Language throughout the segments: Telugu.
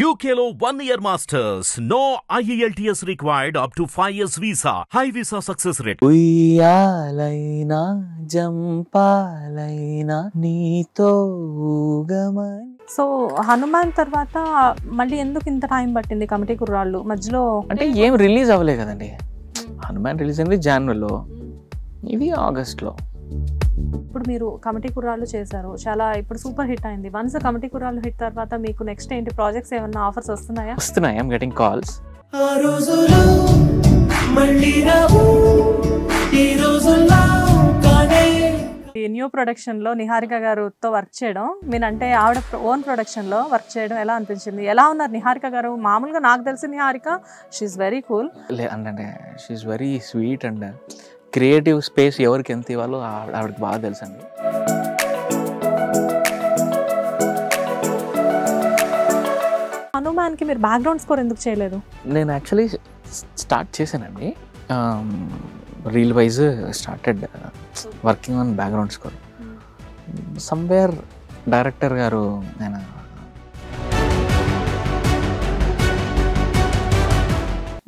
యూకేలో one year masters no IELTS required up to five years visa high visa success rate ఉయ్యాలైనా జంపాలైనా నీతో సో హనుమాన్ తర్వాత మళ్ళీ ఎందుకు ఇంత టైం పట్టింది కమిటీ కుర్రాళ్ళు మధ్యలో అంటే ఏం రిలీజ్ అవ్వలే కదండి హనుమాన్ రిలీజ్ అనేది జనవరిలో ఇది ఆగస్ట్లో ఇప్పుడు మీరు కమిటీ కుర్రాళ్ళు చేశారు చాలా ఇప్పుడు సూపర్ హిట్ అయింది వన్స్ కమిటీ కుర్రాళ్ళు హిట్ తర్వాత మీకు నెక్స్ట్ ఏంటి ప్రాజెక్ట్స్ ఏమైనా ఆఫర్స్ వస్తున్నాయా వస్తున్నాయి ఐఎమ్ గెటింగ్ కాల్స్ ఆ రోజులో మళ్ళీ ఈ న్యూ ప్రొడక్షన్లో నిహారిక గారుతో వర్క్ చేయడం మీరు అంటే ఆవిడ ఓన్ ప్రొడక్షన్లో వర్క్ చేయడం ఎలా అనిపించింది ఎలా ఉన్నారు నిహారిక గారు మామూలుగా నాకు తెలిసి నిహారిక షీఈ్ వెరీ కూల్ అంటే she's very sweet and creative space ఎవరికి ఎంత ఇవ్వాలో ఆవిడకి బాగా తెలుసండి హనుమాన్కి మీరు బ్యాక్గ్రౌండ్ స్కోర్ ఎందుకు చేయలేదు నేను యాక్చువల్లీ స్టార్ట్ చేశానండి reel wise started working on background score somewhere director గారు నేను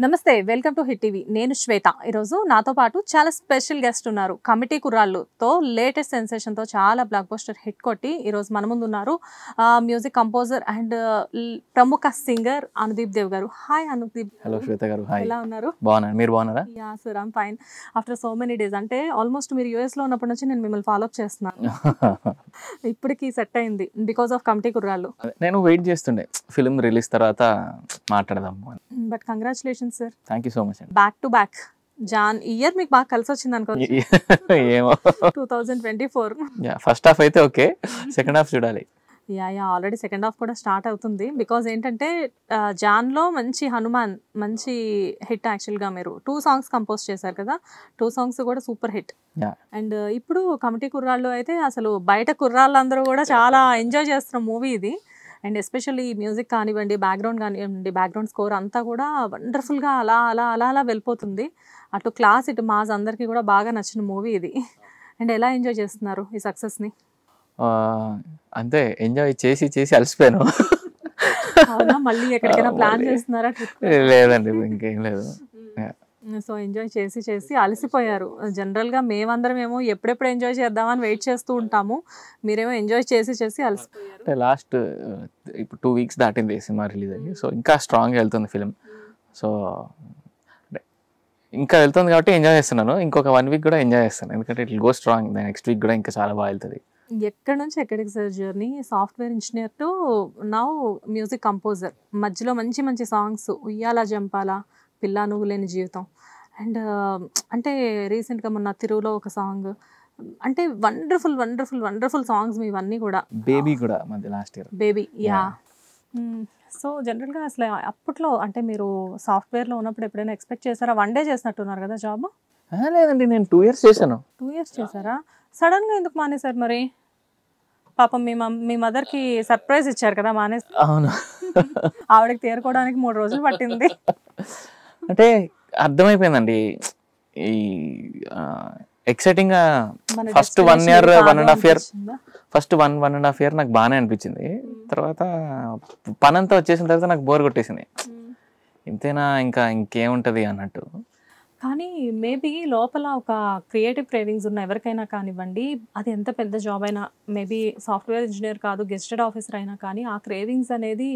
నమస్తే వెల్కమ్ టు హిట్ టీవీ నేను శ్వేత ఈరోజు నాతో పాటు చాలా స్పెషల్ గెస్ట్ ఉన్నారు కమిటీ కుర్రాళ్ళుతో లేటెస్ట్ సెన్సేషన్తో చాలా బ్లాక్ బోస్టర్ హిట్ కొట్టి ఈరోజు మన ముందు ఉన్నారు మ్యూజిక్ కంపోజర్ అండ్ ప్రముఖ సింగర్ అనుదీప్ దేవ్ గారు హాయ్ అనుదీప్ హలో శ్వేత గారు ఎలా ఉన్నారు బాగున్నారు మీరు బాగున్నారా yeah sir I'm fine after so many days అంటే ఆల్మోస్ట్ మీరు లో ఉన్నప్పటి నుంచి నేను మిమ్మల్ని ఫాలో అప్ చేస్తున్నాను ఇప్పటికి సెట్ అయింది బికాస్ ఆఫ్ కమిటీ కుర్రాళ్ళు నేను వెయిట్ చేస్తుండే ఫిల్మ్ రిలీజ్ తర్వాత మాట్లాడదాం but congratulations congratulation sir thank you so much back to back జాన్ ఇయర్ మీకు బాగా కలిసి వచ్చింది అనుకో ఏమో two thousand twenty four first half అయితే ఓకే సెకండ్ హాఫ్ చూడాలి yeah yeah already second half కూడా స్టార్ట్ అవుతుంది బికాజ్ ఏంటంటే జాన్లో మంచి హనుమాన్ మంచి హిట్ యాక్చువల్గా మీరు టూ సాంగ్స్ కంపోజ్ చేశారు కదా టూ సాంగ్స్ కూడా సూపర్ హిట్ అండ్ ఇప్పుడు కమిటీ కుర్రాళ్ళు అయితే అసలు బయట కుర్రాళ్ళందరూ కూడా చాలా ఎంజాయ్ చేస్తున్న మూవీ ఇది అండ్ ఎస్పెషల్లీ మ్యూజిక్ కానివ్వండి బ్యాక్గ్రౌండ్ కానివ్వండి బ్యాక్గ్రౌండ్ స్కోర్ అంతా కూడా వండర్ఫుల్గా అలా అలా అలా అలా వెళ్ళిపోతుంది అటు క్లాస్ ఇటు మాస్ అందరికీ కూడా బాగా నచ్చిన మూవీ ఇది అండ్ ఎలా ఎంజాయ్ చేస్తున్నారు ఈ సక్సెస్ని అంతే ఎంజాయ్ చేసి చేసి అలసిపోయాను మళ్ళీ ఎక్కడికైనా ప్లాన్ చేస్తున్నారా లేదండి ఇంకేం లేదు సో ఎంజాయ్ చేసి చేసి అలసిపోయారు జనరల్గా మేమందరం ఏమో ఎప్పుడెప్పుడు ఎంజాయ్ చేద్దామని వెయిట్ చేస్తూ ఉంటాము మీరేమో ఎంజాయ్ చేసి చేసి అలసిపోయారు లాస్ట్ ఇప్పుడు టూ వీక్స్ దాటింది సినిమా రిలీజ్ అయ్యి సో ఇంకా స్ట్రాంగ్గా వెళ్తుంది ఫిలిం సో ఇంకా వెళ్తుంది కాబట్టి ఎంజాయ్ చేస్తున్నాను ఇంకొక వన్ వీక్ కూడా ఎంజాయ్ చేస్తాను ఎందుకంటే it go strong next week కూడా ఇంకా చాలా బాగా వెళ్తుంది ఎక్కడి నుంచి ఎక్కడికి sir journey software engineer to now music composer మధ్యలో మంచి మంచి సాంగ్స్ ఉయ్యాలా జంపాలా పిల్లా నువ్వు లేని జీవితం అండ్ అంటే రీసెంట్గా మొన్న తిరువులో ఒక సాంగ్ అంటే వండర్ఫుల్ వండర్ఫుల్ వండర్ఫుల్ సాంగ్స్ ఇవన్నీ కూడా బేబీ కూడా last year baby yeah so జనరల్గా అసలు అప్పట్లో అంటే మీరు సాఫ్ట్వేర్లో ఉన్నప్పుడు ఎప్పుడైనా ఎక్స్పెక్ట్ చేశారా వన్ డే చేసినట్టున్నారు కదా జాబ్ లేదండి నేను టూ ఇయర్స్ చేశాను టూ ఇయర్స్ చేశారా సడన్గా ఎందుకు మానేశారు మరి పాపం మీ మీ మదర్కి సర్ప్రైజ్ ఇచ్చారు కదా మానేసి అవును ఆవిడకి తేరుకోవడానికి మూడు రోజులు పట్టింది అంటే అర్థమైపోయిందండి ఈ ఎక్సైటింగ్ గా first one year one and half year first one one and half year నాకు బాగానే అనిపించింది తర్వాత పనంతా వచ్చేసిన తర్వాత నాకు బోర్ కొట్టేసింది ఇంతేనా ఇంకా ఇంకేముంటది అన్నట్టు కానీ మేబీ లోపల ఒక క్రియేటివ్ క్రేవింగ్స్ ఉన్న ఎవరికైనా కానివ్వండి అది ఎంత పెద్ద జాబ్ అయినా మేబీ సాఫ్ట్వేర్ ఇంజనీర్ కాదు గెస్టెడ్ ఆఫీసర్ అయినా కానీ ఆ క్రేవింగ్స్ అనేది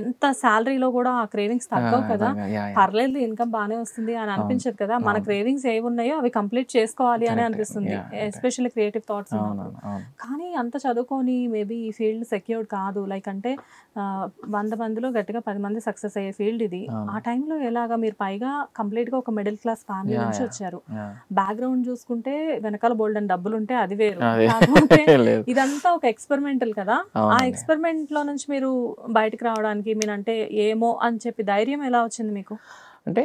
ఎంత శాలరీలో కూడా ఆ క్రేవింగ్స్ తగ్గవు కదా పర్లేదు ఇన్కమ్ బాగానే వస్తుంది అని అనిపించదు కదా మన క్రేవింగ్స్ ఏవి ఉన్నాయో అవి కంప్లీట్ చేసుకోవాలి అని అనిపిస్తుంది ఎస్పెషల్లీ క్రియేటివ్ థాట్స్ కానీ అంత చదువుకొని మేబీ ఈ ఫీల్డ్ సెక్యూర్డ్ కాదు లైక్ అంటే వంద మందిలో గట్టిగా పది మంది సక్సెస్ అయ్యే ఫీల్డ్ ఇది ఆ టైంలో ఎలాగా మీరు పైగా కంప్లీట్ గా ఒక మిడిల్ క్లాస్ ఫ్యామిలీ నుంచి వచ్చారు బ్యాక్గ్రౌండ్ చూసుకుంటే వెనకాల బోల్డెన్ డబ్బులు ఉంటే అది వేరు ఇదంతా ఒక ఎక్స్పెరిమెంటల్ కదా ఆ ఎక్స్పెరిమెంట్ లో నుంచి మీరు బయటకు రావడానికి అంటే ఏమో అని చెప్పి ధైర్యం ఎలా వచ్చింది మీకు అంటే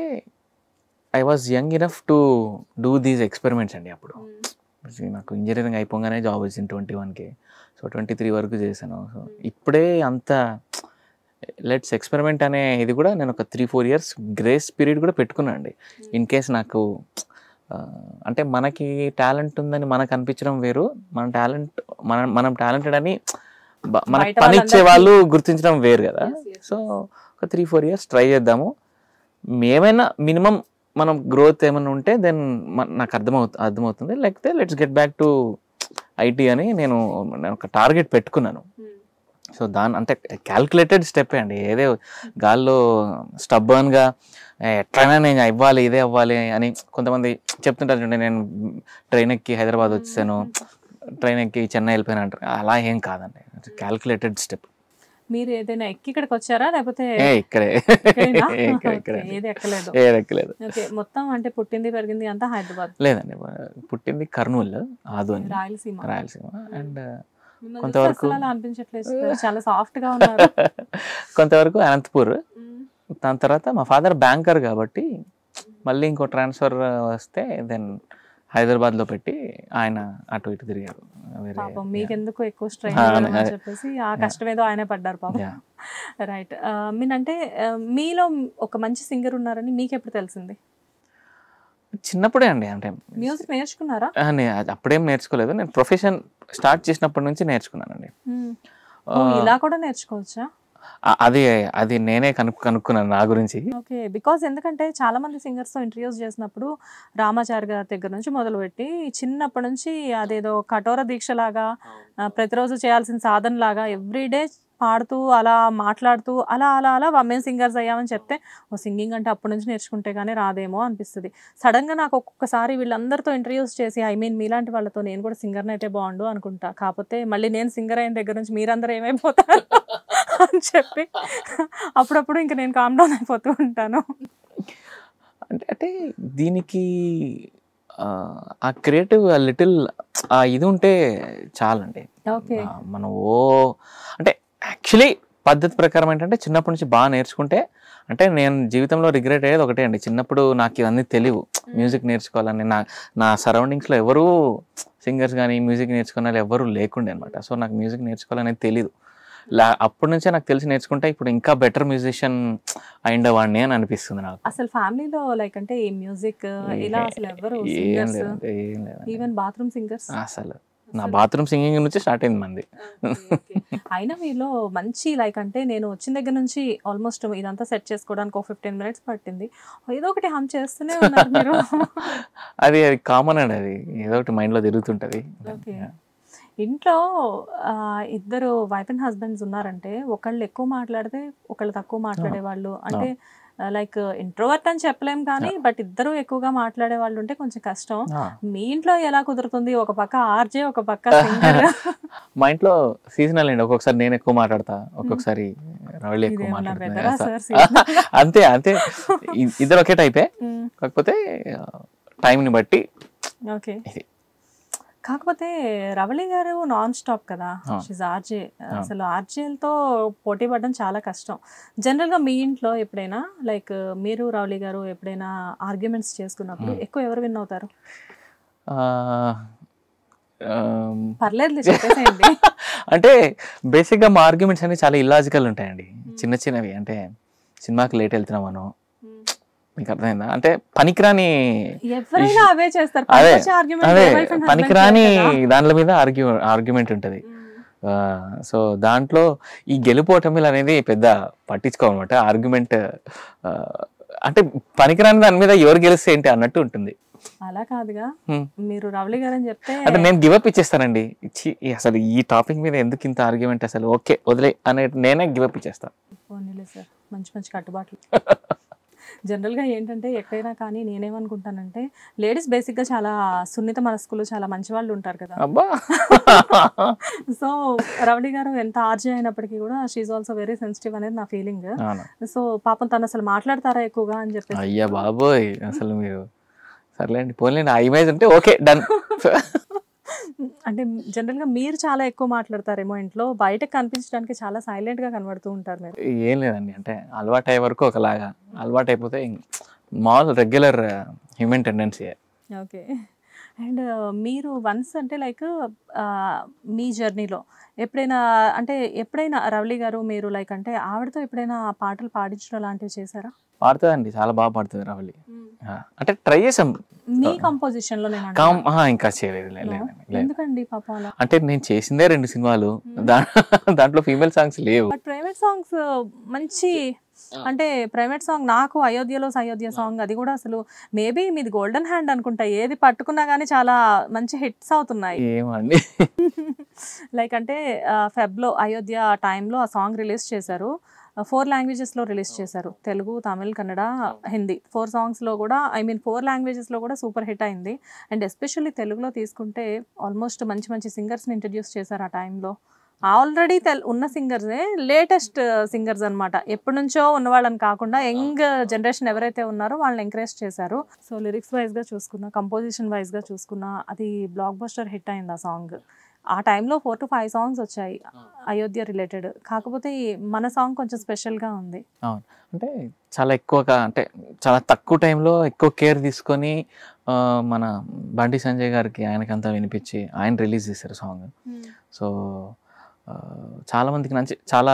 I was young enough to do these experiments అండి అప్పుడు నాకు ఇంజనీరింగ్ అయిపోగానే జాబ్ వచ్చింది ట్వంటీ వన్కి సో ట్వంటీ త్రీ వరకు చేశాను సో ఇప్పుడే అంత లెట్స్ ఎక్స్పెరిమెంట్ అనే ఇది కూడా నేను ఒక three four years grace period కూడా పెట్టుకున్నాను అండి ఇన్ కేస్ నాకు అంటే మనకి టాలెంట్ ఉందని మనకు అనిపించడం వేరు మన టాలెంట్ మనం మనం టాలెంటెడ్ అని మన పనిచ్చే వాళ్ళు గుర్తించడం వేరు కదా సో ఒక త్రీ ఫోర్ ఇయర్స్ ట్రై చేద్దాము మేమైనా మినిమం మనం గ్రోత్ ఏమైనా ఉంటే దెన్ నాకు అర్థమవు అర్థమవుతుంది లేకపోతే let's get back to IT అని నేను ఒక టార్గెట్ పెట్టుకున్నాను సో hmm. దాని అంటే క్యాల్కులేటెడ్ స్టెప్ అండి ఏదే గాల్లో స్టబ్బన్గా ఎట్లయినా నేను ఇవ్వాలి ఇదే అవ్వాలి అని కొంతమంది చెప్తుంటారు చూడండి నేను ట్రైన్ ఎక్కి హైదరాబాద్ వచ్చేసాను ట్రైన్ hmm. ఎక్కి చెన్నై వెళ్ళిపోయాను అంటారు అలా ఏం కాదండి క్యాల్కులేటెడ్ hmm. స్టెప్ మీరు ఏదైనా ఎక్కి ఇక్కడికి వచ్చారా లేకపోతే ఇక్కడే ఏది ఎక్కలేదు ఎక్కలేదు మొత్తం అంటే పుట్టింది పెరిగింది అంతా హైదరాబాద్ లేదండి పుట్టింది కర్నూలు ఆదోని రాయలసీమ రాయలసీమ అండ్ కొంతవరకు అనిపించట్లేదు చాలా సాఫ్ట్ గా ఉన్నారు కొంతవరకు అనంతపూర్ దాని తర్వాత మా ఫాదర్ బ్యాంకర్ కాబట్టి మళ్ళీ ఇంకో ట్రాన్స్ఫర్ వస్తే దెన్ హైదరాబాద్లో పెట్టి ఆయన అటు ఇటు తిరిగారు మీకెందుకు ఎక్కువ స్ట్రెయిన్ చెప్పేసి ఆ కష్టం ఏదో ఆయనే పడ్డారు పాపం రైట్ మీనంటే మీలో ఒక మంచి సింగర్ ఉన్నారని మీకు ఎప్పుడు తెలిసింది చిన్నప్పుడే అండి అంటే మ్యూజిక్ నేర్చుకున్నారా అప్పుడేం నేర్చుకోలేదు నేను ప్రొఫెషన్ స్టార్ట్ చేసినప్పటి నుంచి నేర్చుకున్నానండి ఇలా కూడా నేర్చుకోవచ్చా అది అది నేనే కనుక్కు కనుక్కున్నాను నా గురించి ఓకే బికాస్ ఎందుకంటే చాలా మంది సింగర్స్తో ఇంటర్వ్యూస్ చేసినప్పుడు రామాచారి గారి దగ్గర నుంచి మొదలుపెట్టి చిన్నప్పటి నుంచి అదేదో కఠోర దీక్షలాగా ప్రతిరోజు చేయాల్సిన సాధన లాగా ఎవ్రీడే పాడుతూ అలా మాట్లాడుతూ అలా అలా అలా మేము సింగర్స్ అయ్యామని చెప్తే ఓ సింగింగ్ అంటే అప్పటి నుంచి నేర్చుకుంటే కానీ రాదేమో అనిపిస్తుంది సడన్గా నాకు ఒక్కొక్కసారి వీళ్ళందరితో ఇంటర్వ్యూస్ చేసి ఐ మీన్ మీలాంటి వాళ్ళతో నేను కూడా సింగర్ని అయితే బాగుండు అనుకుంటా కాకపోతే మళ్ళీ నేను సింగర్ అయిన దగ్గర నుంచి మీరందరూ ఏమైపోతారు అని చెప్పి అప్పుడప్పుడు ఇంకా నేను కామ్ డౌన్ అయిపోతూ ఉంటాను అంటే అంటే దీనికి ఆ క్రియేటివ్ ఆ లిటిల్ ఆ ఇది ఉంటే చాలండి మనం ఓ అంటే యాక్చువల్లీ పద్ధతి ప్రకారం ఏంటంటే చిన్నప్పటి నుంచి బాగా నేర్చుకుంటే అంటే నేను జీవితంలో రిగ్రెట్ అయ్యేది ఒకటే అండి చిన్నప్పుడు నాకు ఇవన్నీ తెలియవు మ్యూజిక్ నేర్చుకోవాలని నా నా సరౌండింగ్స్లో ఎవరూ సింగర్స్ కానీ మ్యూజిక్ నేర్చుకున్న వాళ్ళు ఎవరూ లేకుండే అనమాట సో నాకు మ్యూజిక్ నేర్చుకోవాలనేది తెలియదు అప్పటి నుంచే నాకు తెలిసి నేర్చుకుంటే ఇప్పుడు ఇంకా బెటర్ మ్యూజిషియన్ అయిండేవాడిని అని అనిపిస్తుంది నాకు అసలు ఫ్యామిలీలో లైక్ అంటే మ్యూజిక్ ఇలా అసలు ఎవరు ఈవెన్ బాత్రూమ్ సింగర్స్ అసలు నా బాత్రూమ్ సింగింగ్ నుంచి స్టార్ట్ అయింది మంది అయినా మీలో మంచి లైక్ అంటే నేను వచ్చిన దగ్గర నుంచి ఆల్మోస్ట్ ఇదంతా సెట్ చేసుకోవడానికి ఒక ఫిఫ్టీన్ మినిట్స్ పట్టింది ఏదో ఒకటి హమ్ చేస్తూనే ఉన్నారు మీరు అది అది కామన్ అండి అది ఏదో ఒకటి మైండ్లో తిరుగుతుంటుంది ఓకే ఇంట్లో ఇద్దరు వైఫ్ అండ్ హస్బెండ్స్ ఉన్నారంటే ఒకళ్ళు ఎక్కువ మాట్లాడితే ఒకళ్ళు తక్కువ మాట్లాడేవాళ్ళు అంటే లైక్ ఇంట్రోవర్ట్ అని చెప్పలేం కానీ బట్ ఇద్దరు ఎక్కువగా మాట్లాడే వాళ్ళు ఉంటే కొంచెం కష్టం మీ ఇంట్లో ఎలా కుదురుతుంది ఒక పక్క ఆర్జే ఒక పక్క మా ఇంట్లో సీజనల్ అండి ఒక్కొక్కసారి నేను ఎక్కువ మాట్లాడతా ఒక్కొక్కసారి రవళి ఎక్కువ మాట్లాడతా అంతే అంతే ఇద్దరు ఒకే టైపే కాకపోతే ని బట్టి ఓకే కాకపోతే రవళి గారు నాన్ స్టాప్ కదా ఆర్జే అసలు ఆర్జేలతో పోటీ పడడం చాలా కష్టం జనరల్గా మీ ఇంట్లో ఎప్పుడైనా లైక్ మీరు రవళి గారు ఎప్పుడైనా ఆర్గ్యుమెంట్స్ చేసుకున్నప్పుడు ఎక్కువ ఎవరు విన్ అవుతారు పర్లేదు అంటే బేసిక్గా మా ఆర్గ్యుమెంట్స్ అనేవి చాలా ఇల్లాజికల్ ఉంటాయండి చిన్న చిన్నవి అంటే సినిమాకి లేట్ మనం మీకు అర్థమైందా అంటే పనికిరాని అదే అదే పనికిరాని దాని మీద ఆర్గ్యూ ఆర్గ్యుమెంట్ ఉంటుంది సో దాంట్లో ఈ గెలుపోటమిలు అనేది పెద్ద పట్టించుకోవాలన్నమాట ఆర్గ్యుమెంట్ అంటే పనికిరాని దాని మీద ఎవరు గెలిస్తే ఏంటి అన్నట్టు ఉంటుంది అలా కాదుగా hmm. మీరు రవళి గారు అని చెప్తే అంటే నేను గివప్ ఇచ్చేస్తానండి ఇచ్చి అసలు ఈ టాపిక్ మీద ఎందుకు ఇంత ఆర్గ్యుమెంట్ అసలు ఓకే వదిలే అనే నేనే గివప్ ఇచ్చేస్తాను మంచి మంచి కట్టుబాట్లు జనరల్గా ఏంటంటే ఎక్కడైనా కానీ నేనేమనుకుంటానంటే లేడీస్ బేసిక్గా చాలా సున్నిత మనస్కులు చాలా మంచి వాళ్ళు ఉంటారు కదా అబ్బా సో రవణి గారు ఎంత ఆర్జీ అయినప్పటికీ కూడా షీఈ్ ఆల్సో వెరీ సెన్సిటివ్ అనేది నా ఫీలింగ్ సో పాపం తను అసలు మాట్లాడతారా ఎక్కువగా అని చెప్పి అయ్యా బాబోయ్ అసలు మీరు సర్లేండి పోన్లేండి ఆ ఇమేజ్ అంటే ఓకే డన్ అంటే జనరల్గా మీరు చాలా ఎక్కువ మాట్లాడతారేమో ఇంట్లో బయట కనిపించడానికి చాలా సైలెంట్గా కనబడుతూ ఉంటారు మీరు ఏం లేదండి అంటే అలవాటు అయ్యే వరకు ఒకలాగా అలవాటు అయిపోతే మామూలు regular human tendency okay and మీరు వన్స్ అంటే లైక్ మీ జర్నీలో ఎప్పుడైనా అంటే ఎప్పుడైనా రవళి గారు మీరు లైక్ అంటే ఆవిడతో ఎప్పుడైనా పాటలు పాడించడం లాంటివి చేశారా పాడుతుందండి చాలా బాగా పాడుతుంది రవళి అంటే ట్రై చేసాం మీ కంపోజిషన్ లో ఇంకా చేయలేదు ఎందుకండి పాపం అంటే నేను చేసిందే రెండు సినిమాలు దాంట్లో ఫీమేల్ సాంగ్స్ లేవు ప్రైవేట్ సాంగ్స్ మంచి అంటే ప్రైవేట్ సాంగ్ నాకు అయోధ్యలో అయోధ్య సాంగ్ అది కూడా అసలు మేబీ మీది గోల్డెన్ హ్యాండ్ అనుకుంటా ఏది పట్టుకున్నా కానీ చాలా మంచి హిట్స్ అవుతున్నాయి ఏమండి లైక్ అంటే ఫెబ్లో అయోధ్య టైంలో ఆ సాంగ్ రిలీజ్ చేశారు ఫోర్ లాంగ్వేజెస్లో రిలీజ్ చేశారు తెలుగు తమిళ్ కన్నడ హిందీ ఫోర్ సాంగ్స్లో కూడా ఐ మీన్ ఫోర్ లాంగ్వేజెస్లో కూడా సూపర్ హిట్ అయింది అండ్ ఎస్పెషల్లీ తెలుగులో తీసుకుంటే ఆల్మోస్ట్ మంచి మంచి సింగర్స్ని ఇంట్రడ్యూస్ చేశారు ఆ టైంలో ఆల్రెడీ తెల్ ఉన్న సింగర్సే లేటెస్ట్ సింగర్స్ అనమాట ఎప్పటి నుంచో ఉన్న వాళ్ళని కాకుండా యంగ్ జనరేషన్ ఎవరైతే ఉన్నారో వాళ్ళని ఎంకరేజ్ చేశారు సో లిరిక్స్ వైజ్గా చూసుకున్నా కంపోజిషన్ వైజ్గా చూసుకున్నా అది బ్లాక్ బస్టర్ హిట్ అయింది ఆ సాంగ్ ఆ టైంలో ఫోర్ టు ఫైవ్ సాంగ్స్ వచ్చాయి అయోధ్య రిలేటెడ్ కాకపోతే మన సాంగ్ కొంచెం స్పెషల్గా ఉంది అవును అంటే చాలా ఎక్కువగా అంటే చాలా తక్కువ టైంలో ఎక్కువ కేర్ తీసుకొని మన బండి సంజయ్ గారికి ఆయనకంతా వినిపించి ఆయన రిలీజ్ చేశారు సాంగ్ hmm. సో చాలామందికి మంచి చాలా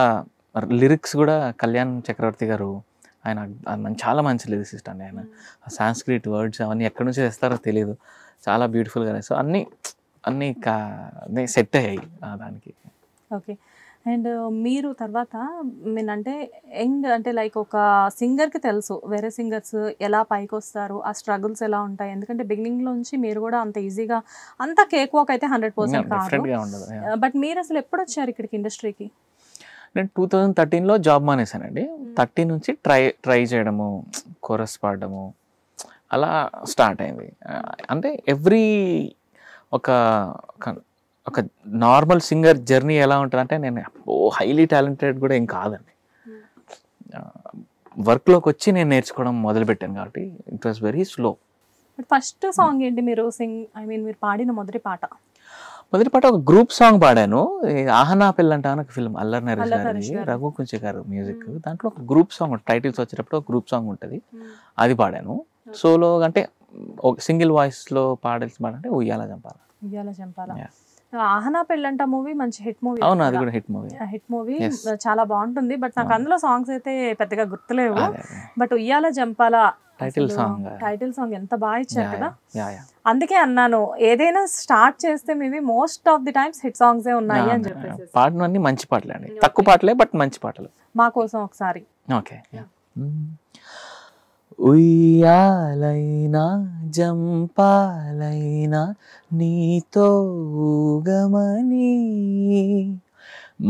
లిరిక్స్ కూడా కళ్యాణ్ చక్రవర్తి గారు ఆయన చాలా మంచి లిరిసిస్ట్ అండి ఆయన సాంస్క్రిట్ వర్డ్స్ అవన్నీ ఎక్కడి నుంచి వేస్తారో తెలియదు చాలా బ్యూటిఫుల్గా సో అన్నీ అన్నీ కా సెట్ అయ్యాయి దానికి ఓకే అండ్ మీరు తర్వాత మీనంటే యంగ్ అంటే లైక్ ఒక సింగర్కి తెలుసు వేరే సింగర్స్ ఎలా పైకి వస్తారు ఆ స్ట్రగుల్స్ ఎలా ఉంటాయి ఎందుకంటే నుంచి మీరు కూడా అంత ఈజీగా అంత కేక్ వాక్ అయితే హండ్రెడ్ పర్సెంట్ కాదు బట్ మీరు అసలు ఎప్పుడు వచ్చారు ఇక్కడికి ఇండస్ట్రీకి నేను టూ థౌజండ్ థర్టీన్లో జాబ్ మానేశానండి థర్టీన్ నుంచి ట్రై ట్రై చేయడము కోరస్ పాడడము అలా స్టార్ట్ అయింది అంటే ఎవ్రీ ఒక ఒక నార్మల్ సింగర్ జర్నీ ఎలా ఉంటుందంటే నేను ఓ హైలీ టాలెంటెడ్ కూడా ఏం కాదండి వర్క్లోకి వచ్చి నేను నేర్చుకోవడం మొదలుపెట్టాను కాబట్టి it was very slow first song ఏంటి మీరు సింగ్ ఐ మీన్ మీరు పాడిన మొదటి పాట మొదటి పాట ఒక గ్రూప్ సాంగ్ పాడాను ఆహనా పిల్ల అంటే ఒక ఫిల్మ్ అల్లర్ నరేష్ రఘు కుంచి గారు మ్యూజిక్ దాంట్లో ఒక గ్రూప్ సాంగ్ టైటిల్స్ వచ్చేటప్పుడు ఒక గ్రూప్ సాంగ్ ఉంటుంది అది పాడాను సోలో అంటే ఒక సింగిల్ వాయిస్లో పాడాల్సి పాడంటే ఉయ్యాల చంపాల ఉయ్యాల చంపాల ఆహనా పెళ్ళంట మూవీ మంచి హిట్ మూవీ అవును అది కూడా హిట్ మూవీ హిట్ మూవీ చాలా బాగుంటుంది బట్ నాకు అందులో సాంగ్స్ అయితే పెద్దగా గుర్తులేవు but Uyyala Jampala title song title song ఎంత బాగా ఇచ్చారు కదా అందుకే అన్నాను ఏదైనా స్టార్ట్ చేస్తే maybe most of the times hit songs ఏ ఉన్నాయి అని చెప్పేసి పాటలు అన్ని మంచి పాటలే అండి తక్కువ పాటలే బట్ మంచి పాటలు మా కోసం ఒకసారి ఓకే mm. ఉయ్యాలైనా జంపాలైనా నీతో ఊగమని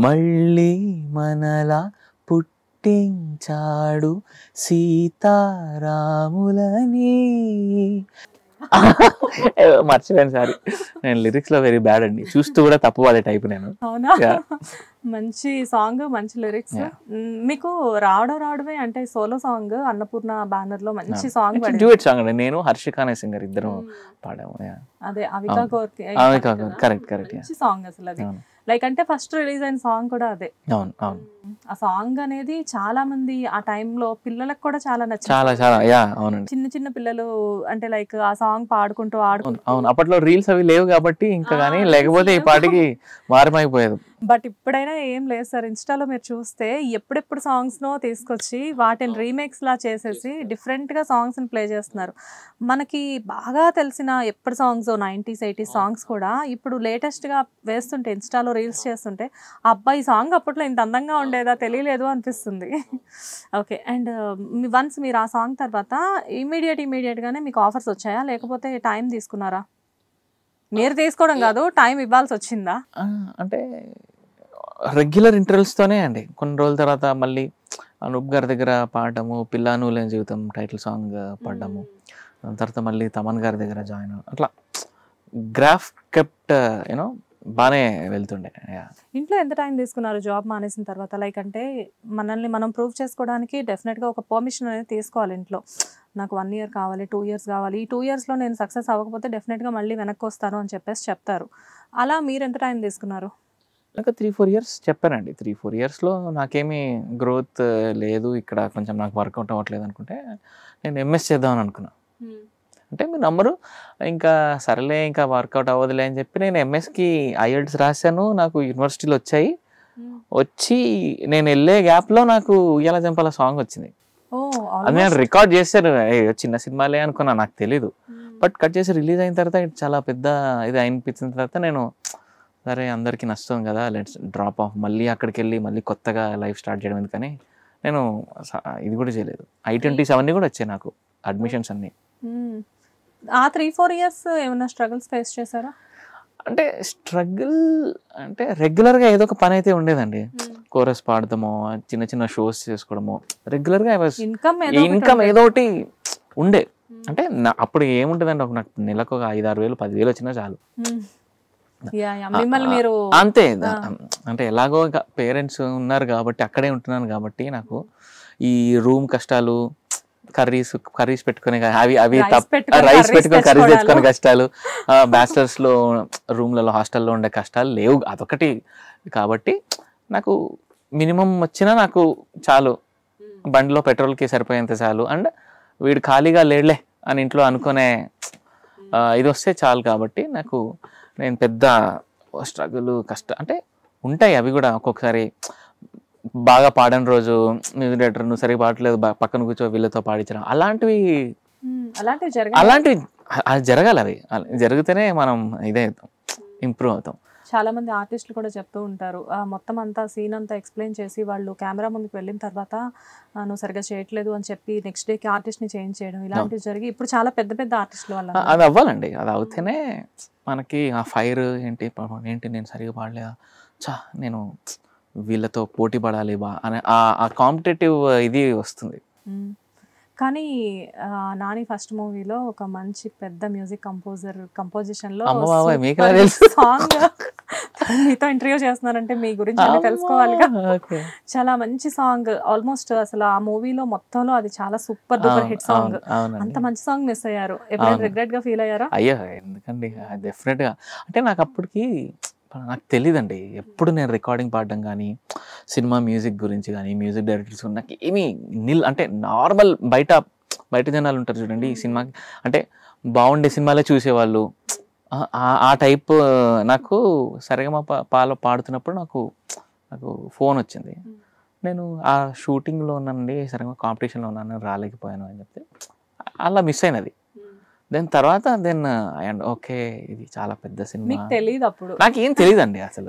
మళ్ళీ మనలా పుట్టించాడు సీతారాములని మర్చిపోయాను సారీ నేను లిరిక్స్లో వెరీ బ్యాడ్ అండి చూస్తూ కూడా తప్పు వాళ్ళే టైప్ నేను మంచి సాంగ్ మంచి లిరిక్స్ మీకు రావడం రాడవే అంటే సోలో సాంగ్ అన్నపూర్ణ బ్యానర్ లో మంచి సాంగ్ డ్యూట్ సాంగ్ అండి నేను హర్షికానే సింగర్ ఇద్దరం పాడాము అదే అవికా గోర్కి అవికా కరెక్ట్ కరెక్ట్ మంచి సాంగ్ అసలు అది లైక్ అంటే ఫస్ట్ రిలీజ్ అయిన సాంగ్ కూడా అదే అవును అవును ఆ సాంగ్ అనేది చాలా మంది ఆ టైంలో పిల్లలకు కూడా చాలా నచ్చింది చాలా చాలా యా అవునండి చిన్న చిన్న పిల్లలు అంటే లైక్ ఆ సాంగ్ పాడుకుంటూ ఆడుకుంటూ అవును అప్పట్లో రీల్స్ అవి లేవు కాబట్టి ఇంకా కానీ లేకపోతే ఈ పాటికి మారమైపోయేది బట్ ఇప్పుడైనా ఏం లేదు సార్ ఇన్స్టాలో మీరు చూస్తే ఎప్పుడెప్పుడు సాంగ్స్నో తీసుకొచ్చి వాటిని రీమేక్స్ లా చేసేసి డిఫరెంట్గా సాంగ్స్ని ప్లే చేస్తున్నారు మనకి బాగా తెలిసిన ఎప్పుడు సాంగ్స్ నైంటీస్ ఎయిటీస్ సాంగ్స్ కూడా ఇప్పుడు లేటెస్ట్గా వేస్తుంటే ఇన్స్టాలో రీల్స్ చేస్తుంటే అబ్బాయి సాంగ్ అప్పట్లో ఇంత అందంగా ఉండేదా తెలియలేదు అనిపిస్తుంది ఓకే అండ్ వన్స్ మీరు ఆ సాంగ్ తర్వాత ఇమీడియట్ ఇమీడియట్గానే మీకు ఆఫర్స్ వచ్చాయా లేకపోతే టైం తీసుకున్నారా మీరు తీసుకోవడం కాదు టైం ఇవ్వాల్సి వచ్చిందా అంటే రెగ్యులర్ ఇంటర్వెల్స్తోనే అండి కొన్ని రోజుల తర్వాత మళ్ళీ అనూప్ గారి దగ్గర పాడటము పిల్లాను లేని జీవితం టైటిల్ సాంగ్ పాడటము దాని తర్వాత మళ్ళీ తమన్ గారి దగ్గర జాయిన్ అట్లా గ్రాఫ్ కెప్ట్ యూనో బాగానే వెళ్తుండే ఇంట్లో ఎంత టైం తీసుకున్నారు జాబ్ మానేసిన తర్వాత లైక్ అంటే మనల్ని మనం ప్రూవ్ చేసుకోవడానికి డెఫినెట్గా ఒక పర్మిషన్ అనేది తీసుకోవాలి ఇంట్లో నాకు వన్ ఇయర్ కావాలి టూ ఇయర్స్ కావాలి ఈ టూ ఇయర్స్లో నేను సక్సెస్ అవ్వకపోతే డెఫినెట్గా మళ్ళీ వెనక్కి వస్తాను అని చెప్పేసి చెప్తారు అలా మీరు ఎంత టైం తీసుకున్నారు ఒక త్రీ ఫోర్ ఇయర్స్ చెప్పానండి త్రీ ఫోర్ ఇయర్స్లో నాకేమీ గ్రోత్ లేదు ఇక్కడ కొంచెం నాకు వర్కౌట్ అవ్వట్లేదు అనుకుంటే నేను ఎంఎస్ చేద్దామని అనుకున్నా hmm. అంటే మీ నంబరు ఇంకా సరేలే ఇంకా వర్కౌట్ అవ్వదులే అని చెప్పి నేను ఎంఎస్కి ఐఎల్స్ రాశాను నాకు యూనివర్సిటీలు వచ్చాయి hmm. వచ్చి నేను వెళ్ళే గ్యాప్లో నాకు ఉయ్యాల జంపాల సాంగ్ వచ్చింది అది నేను రికార్డ్ చేశాను చిన్న సినిమాలే అనుకున్నా నాకు తెలీదు hmm. బట్ కట్ చేసి రిలీజ్ అయిన తర్వాత చాలా పెద్ద ఇది అనిపించిన తర్వాత నేను సరే అందరికీ నచ్చుతుంది కదా లెట్స్ డ్రాప్ ఆఫ్ మళ్ళీ అక్కడికి వెళ్ళి మళ్ళీ కొత్తగా లైఫ్ స్టార్ట్ చేయడం ఎందుకని నేను ఇది కూడా చేయలేదు ఐ ట్వంటీస్ అవన్నీ కూడా వచ్చాయి నాకు అడ్మిషన్స్ అన్నీ hmm. ఆ త్రీ ఫోర్ ఇయర్స్ ఏమైనా స్ట్రగుల్స్ ఫేస్ చేశారా అంటే స్ట్రగుల్ అంటే రెగ్యులర్గా ఏదో ఒక పని అయితే ఉండేదండి కోరస్ hmm. పాడతామో చిన్న చిన్న షోస్ చేసుకోవడమో రెగ్యులర్గా ఇన్కమ్ ఏదో ఒకటి ఉండే hmm. అంటే అప్పుడు ఏముంటుందండి నాకు నెలకు ఒక ఐదు ఆరు వేలు పదివేలు వచ్చినా చాలు అంతే అంటే ఎలాగో పేరెంట్స్ ఉన్నారు కాబట్టి అక్కడే ఉంటున్నాను కాబట్టి నాకు ఈ రూమ్ కష్టాలు కర్రీస్ కర్రీస్ పెట్టుకునే అవి అవి రైస్ పెట్టుకుని కర్రీస్ తెచ్చుకునే కష్టాలు బ్యాచిలర్స్ లో రూమ్లలో హాస్టల్లో ఉండే కష్టాలు లేవు అదొకటి కాబట్టి నాకు మినిమం వచ్చినా నాకు చాలు బండిలో పెట్రోల్కి సరిపోయేంత చాలు అండ్ వీడు ఖాళీగా లేడులే అని ఇంట్లో అనుకునే ఇది వస్తే చాలు కాబట్టి నాకు నేను పెద్ద స్ట్రగుల్ కష్ట అంటే ఉంటాయి అవి కూడా ఒక్కొక్కసారి బాగా పాడని రోజు మ్యూజిక్ డైరెక్టర్ నువ్వు సరిగా పాడలేదు పక్కన కూర్చో వీళ్ళతో పాడించడం అలాంటివి అలాంటివి అలాంటివి అది జరగాలి అవి జరిగితేనే మనం ఇదే అవుతాం ఇంప్రూవ్ అవుతాం చాలా మంది ఆర్టిస్టులు కూడా చెప్తూ ఉంటారు మొత్తం అంతా సీన్ అంతా ఎక్స్ప్లెయిన్ చేసి వాళ్ళు కెమెరా ముందుకు వెళ్ళిన తర్వాత నువ్వు సరిగా చేయట్లేదు అని చెప్పి నెక్స్ట్ డేకి ఆర్టిస్ట్ని చేంజ్ చేయడం ఇలాంటివి జరిగి ఇప్పుడు చాలా పెద్ద పెద్ద ఆర్టిస్టులు వల్ల అది అవ్వాలండి అది అవుతేనే మనకి ఆ ఫైర్ ఏంటి ఏంటి నేను సరిగా పాడలేదా చా నేను వీళ్ళతో పోటీ పడాలి బా అనే ఆ కాంపిటేటివ్ ఇది వస్తుంది కానీ నాని ఫస్ట్ మూవీలో ఒక మంచి పెద్ద మ్యూజిక్ కంపోజర్ కంపోజిషన్ లో సాంగ్ మీతో ఇంటర్వ్యూ చేస్తున్నారంటే మీ గురించి తెలుసుకోవాలి చాలా మంచి సాంగ్ ఆల్మోస్ట్ అసలు ఆ మూవీలో మొత్తంలో అది చాలా సూపర్ డూపర్ హిట్ సాంగ్ అంత మంచి సాంగ్ మిస్ అయ్యారు ఎప్పుడైనా రిగ్రెట్ గా ఫీల్ అయ్యారా అయ్యా ఎందుకండి డెఫినెట్ గా అంటే నాకు అప్పటికి నాకు తెలియదండి ఎప్పుడు నేను రికార్డింగ్ పాడడం కానీ సినిమా మ్యూజిక్ గురించి కానీ మ్యూజిక్ డైరెక్టర్స్ నాకు ఏమీ నిల్ అంటే నార్మల్ బయట బయట జనాలు ఉంటారు చూడండి ఈ సినిమాకి అంటే బాగుండే సినిమాలే చూసేవాళ్ళు ఆ టైప్ నాకు సరిగమ పాలు పాడుతున్నప్పుడు నాకు నాకు ఫోన్ వచ్చింది నేను ఆ షూటింగ్లో ఉన్నానండి సరిగమ కాంపిటీషన్లో ఉన్నాను రాలేకపోయాను అని చెప్తే అలా మిస్ అయినది దెన్ తర్వాత దెన్ అండ్ ఓకే ఇది చాలా పెద్ద సినిమా తెలియదు అప్పుడు నాకు ఏం తెలియదు అండి అసలు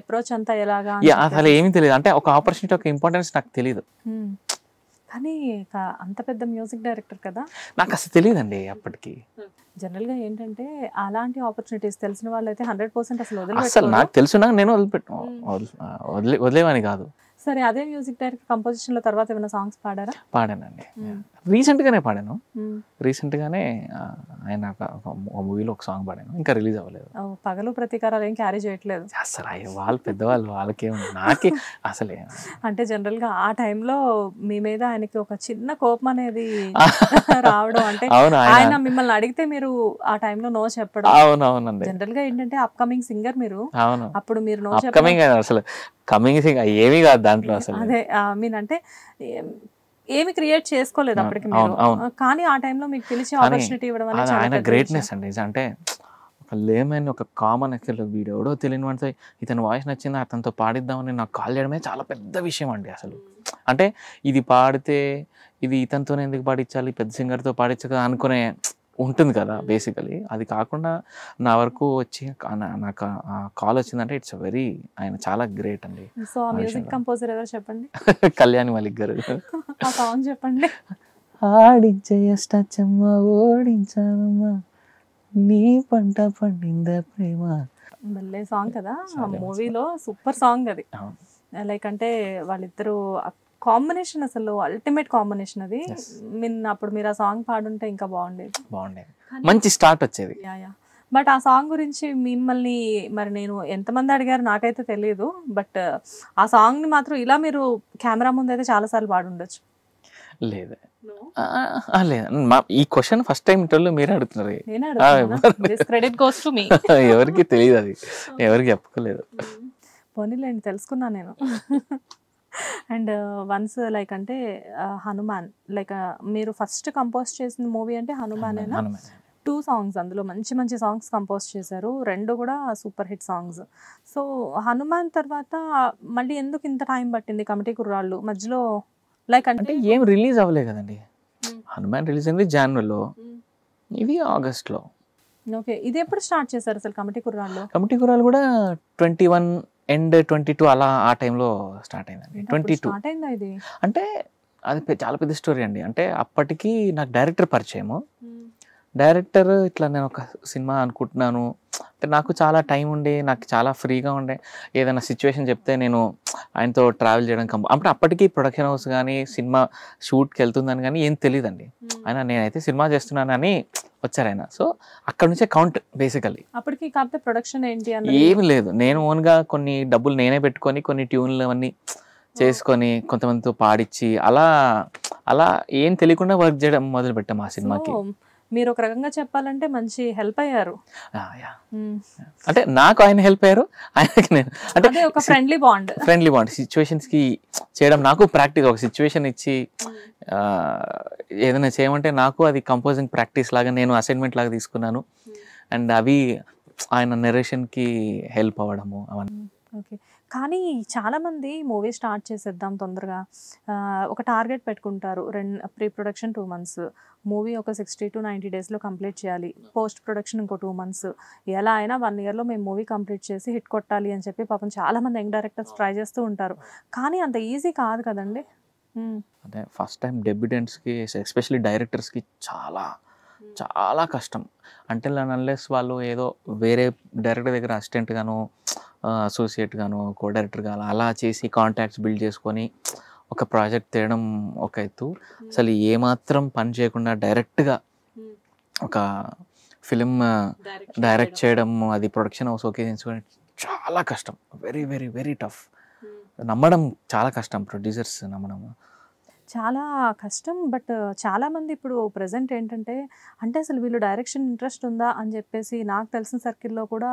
అప్రోచ్ అంతా ఎలాగా అసలు ఏమీ తెలియదు అంటే ఒక ఆపర్చునిటీ ఒక ఇంపార్టెన్స్ నాకు తెలియదు కానీ అంత పెద్ద మ్యూజిక్ డైరెక్టర్ కదా నాకు అసలు తెలియదండి అప్పటికి జనరల్గా ఏంటంటే అలాంటి ఆపర్చునిటీస్ తెలిసిన వాళ్ళు అయితే హండ్రెడ్ పర్సెంట్ అసలు వదిలి అసలు నాకు తెలుసు నేను వదిలిపెట్టు వదిలే వదిలేవని కాదు సరే అదే మ్యూజిక్ డైరెక్టర్ కంపోజిషన్ లో తర్వాత ఏమైనా సాంగ్స్ పాడారా పాడానండి రీసెంట్గానే పాడాను రీసెంట్గానే ఆయన ఒక మూవీలో ఒక సాంగ్ పాడాను ఇంకా రిలీజ్ అవ్వలేదు పగలు ప్రతీకారాలు ఏం క్యారీ చేయట్లేదు అసలు వాళ్ళు పెద్దవాళ్ళు వాళ్ళకే నాకే అసలే అంటే జనరల్గా ఆ టైంలో మీ మీద ఆయనకి ఒక చిన్న కోపం అనేది రావడం అంటే ఆయన మిమ్మల్ని అడిగితే మీరు ఆ టైంలో నో చెప్పడం అవునవునండి జనరల్గా ఏంటంటే అప్కమింగ్ సింగర్ మీరు అవును అప్పుడు మీరు నో అప్కమింగ్ అసలు కమింగ్ సింగ్ ఏమీ కాదు దాంట్లో అసలు అదే మీన్ అంటే ఏమి క్రియేట్ చేసుకోలేదు అప్పటికి కానీ ఆ టైంలో మీకు పిలిచి ఆపర్చునిటీ ఇవ్వడం ఆయన గ్రేట్నెస్ అండి అంటే ఒక లేమన్ ఒక కామన్ అసలు ఎవడో తెలియని వాడితే ఇతని వాయిస్ నచ్చింది అతనితో పాడిద్దామని నాకు కాల్ చేయడమే చాలా పెద్ద విషయం అండి అసలు అంటే ఇది పాడితే ఇది ఇతనితోనే ఎందుకు పాడించాలి పెద్ద సింగర్తో పాడించగా అనుకునే ఉంటుంది కదా బేసికలీ అది కాకుండా నా వరకు వచ్చి నాకు ఆ కాల్ వచ్చిందంటే ఇట్స్ వెరీ ఆయన చాలా గ్రేట్ అండి సో మ్యూజిక్ కంపోజర్ ఎవరు చెప్పండి కళ్యాణి మలిక్ గారు సాంగ్ చెప్పండి ఆడించేయష్టమ్మ ఓడించానమ్మా నీ పంట పండింద ప్రేమ భలే సాంగ్ కదా మూవీలో సూపర్ సాంగ్ అది లైక్ అంటే వాళ్ళిద్దరూ కాంబినేషన్ అసలు అల్టిమేట్ కాంబినేషన్ అది అప్పుడు మీరు ఆ సాంగ్ పాడుంటే ఇంకా బాగుండేది బాగుండేది మంచి స్టార్ట్ వచ్చేది బట్ ఆ సాంగ్ గురించి మిమ్మల్ని మరి నేను ఎంతమంది అడిగారు నాకైతే తెలియదు బట్ uh, ఆ సాంగ్ని మాత్రం ఇలా మీరు కెమెరా ముందు అయితే చాలాసార్లు పాడుండొచ్చు లేదు లేదు ఈ క్వశ్చన్ ఫస్ట్ టైం ఇంటర్వ్యూలో మీరే అడుగుతున్నారు క్రెడిట్ గోస్ మీ ఎవరికి తెలియదు అది ఎవరికి చెప్పుకోలేదు mm. పోనీలేండి తెలుసుకున్నా నేను అండ్ వన్స్ లైక్ అంటే హనుమాన్ లైక్ మీరు ఫస్ట్ కంపోజ్ చేసిన మూవీ అంటే హనుమాన్ అయినా టూ సాంగ్స్ అందులో మంచి మంచి సాంగ్స్ కంపోజ్ చేశారు రెండు కూడా super hit songs so Hanuman తర్వాత మళ్ళీ ఎందుకు ఇంత టైం పట్టింది కమిటీ కుర్రాళ్ళు మధ్యలో లైక్ అంటే ఏం రిలీజ్ అవ్వలేదు కదండి హనుమాన్ రిలీజ్ అయింది జనవరిలో ఇది ఆగస్ట్లో ఓకే ఇది ఎప్పుడు స్టార్ట్ చేశారు అసలు కమిటీ కుర్రాళ్ళు కమిటీ కుర్రాళ్ళు కూడా twenty one end twenty two అలా ఆ టైంలో స్టార్ట్ అయిందండి ట్వంటీ టూ అంటే అది చాలా పెద్ద స్టోరీ అండి అంటే అప్పటికి నాకు డైరెక్టర్ పరిచయము డైరెక్టర్ ఇట్లా నేను ఒక సినిమా అనుకుంటున్నాను అంటే నాకు చాలా టైం ఉండే నాకు చాలా ఫ్రీగా ఉండే ఏదైనా సిచ్యువేషన్ చెప్తే నేను ఆయనతో ట్రావెల్ చేయడం కంప అంటే అప్పటికి ప్రొడక్షన్ హౌస్ కానీ సినిమా షూట్కి వెళ్తుందని కానీ ఏం తెలియదండి ఆయన నేనైతే సినిమా చేస్తున్నానని వచ్చారు ఆయన సో అక్కడ నుంచే కౌంట్ బేసికల్లీ అప్పటికి కాకపోతే ప్రొడక్షన్ ఏంటి ఏమి లేదు నేను ఓన్గా కొన్ని డబ్బులు నేనే పెట్టుకొని కొన్ని ట్యూన్లు అవన్నీ చేసుకొని కొంతమందితో పాడిచ్చి అలా అలా ఏం తెలియకుండా వర్క్ చేయడం మొదలు పెట్టాం ఆ సినిమాకి మీరు ఒక రకంగా చెప్పాలంటే మంచి హెల్ప్ అయ్యారు అంటే నాకు ఆయన హెల్ప్ అయ్యారు ఆయనకి నేను అంటే ఒక friendly bond friendly bond situations కి చేయడం నాకు ప్రాక్టీస్ ఒక సిచ్యువేషన్ ఇచ్చి ఏదైనా చేయమంటే నాకు అది కంపోజింగ్ ప్రాక్టీస్ లాగా నేను అసైన్మెంట్ లాగా తీసుకున్నాను అండ్ అవి ఆయన నెరేషన్కి హెల్ప్ అవ్వడము అవన్నీ ఓకే కానీ చాలామంది మూవీ స్టార్ట్ చేసేద్దాం తొందరగా ఒక టార్గెట్ పెట్టుకుంటారు రెండు pre production two months movie ఒక సిక్స్టీ టు నైంటీ డేస్లో కంప్లీట్ చేయాలి పోస్ట్ ప్రొడక్షన్ ఇంకో టూ మంత్స్ ఎలా అయినా వన్ ఇయర్లో మేము మూవీ కంప్లీట్ చేసి హిట్ కొట్టాలి అని చెప్పి పాపం చాలామంది యంగ్ డైరెక్టర్స్ ట్రై చేస్తూ ఉంటారు కానీ అంత ఈజీ కాదు కదండి అదే ఫస్ట్ టైం డెబ్యూటెంట్స్కి ఎస్పెషల్లీ డైరెక్టర్స్కి చాలా చాలా కష్టం అంటే అన్లెస్ వాళ్ళు ఏదో వేరే డైరెక్టర్ దగ్గర అసిస్టెంట్ గాను అసోసియేట్ గాను కో డైరెక్టర్ గాను అలా చేసి కాంటాక్ట్స్ బిల్డ్ చేసుకొని ఒక ప్రాజెక్ట్ తేయడం ఒక ఎత్తు hmm. అసలు ఏమాత్రం పని చేయకుండా డైరెక్ట్గా hmm. ఒక ఫిలిం డైరెక్ట్ చేయడం అది ప్రొడక్షన్ హౌస్ ఓకే చేసుకొని చాలా కష్టం వెరీ వెరీ వెరీ టఫ్ నమ్మడం చాలా కష్టం ప్రొడ్యూసర్స్ నమ్మడం చాలా కష్టం బట్ చాలామంది ఇప్పుడు ప్రజెంట్ ఏంటంటే అంటే అసలు వీళ్ళు డైరెక్షన్ ఇంట్రెస్ట్ ఉందా అని చెప్పేసి నాకు తెలిసిన సర్కిల్లో కూడా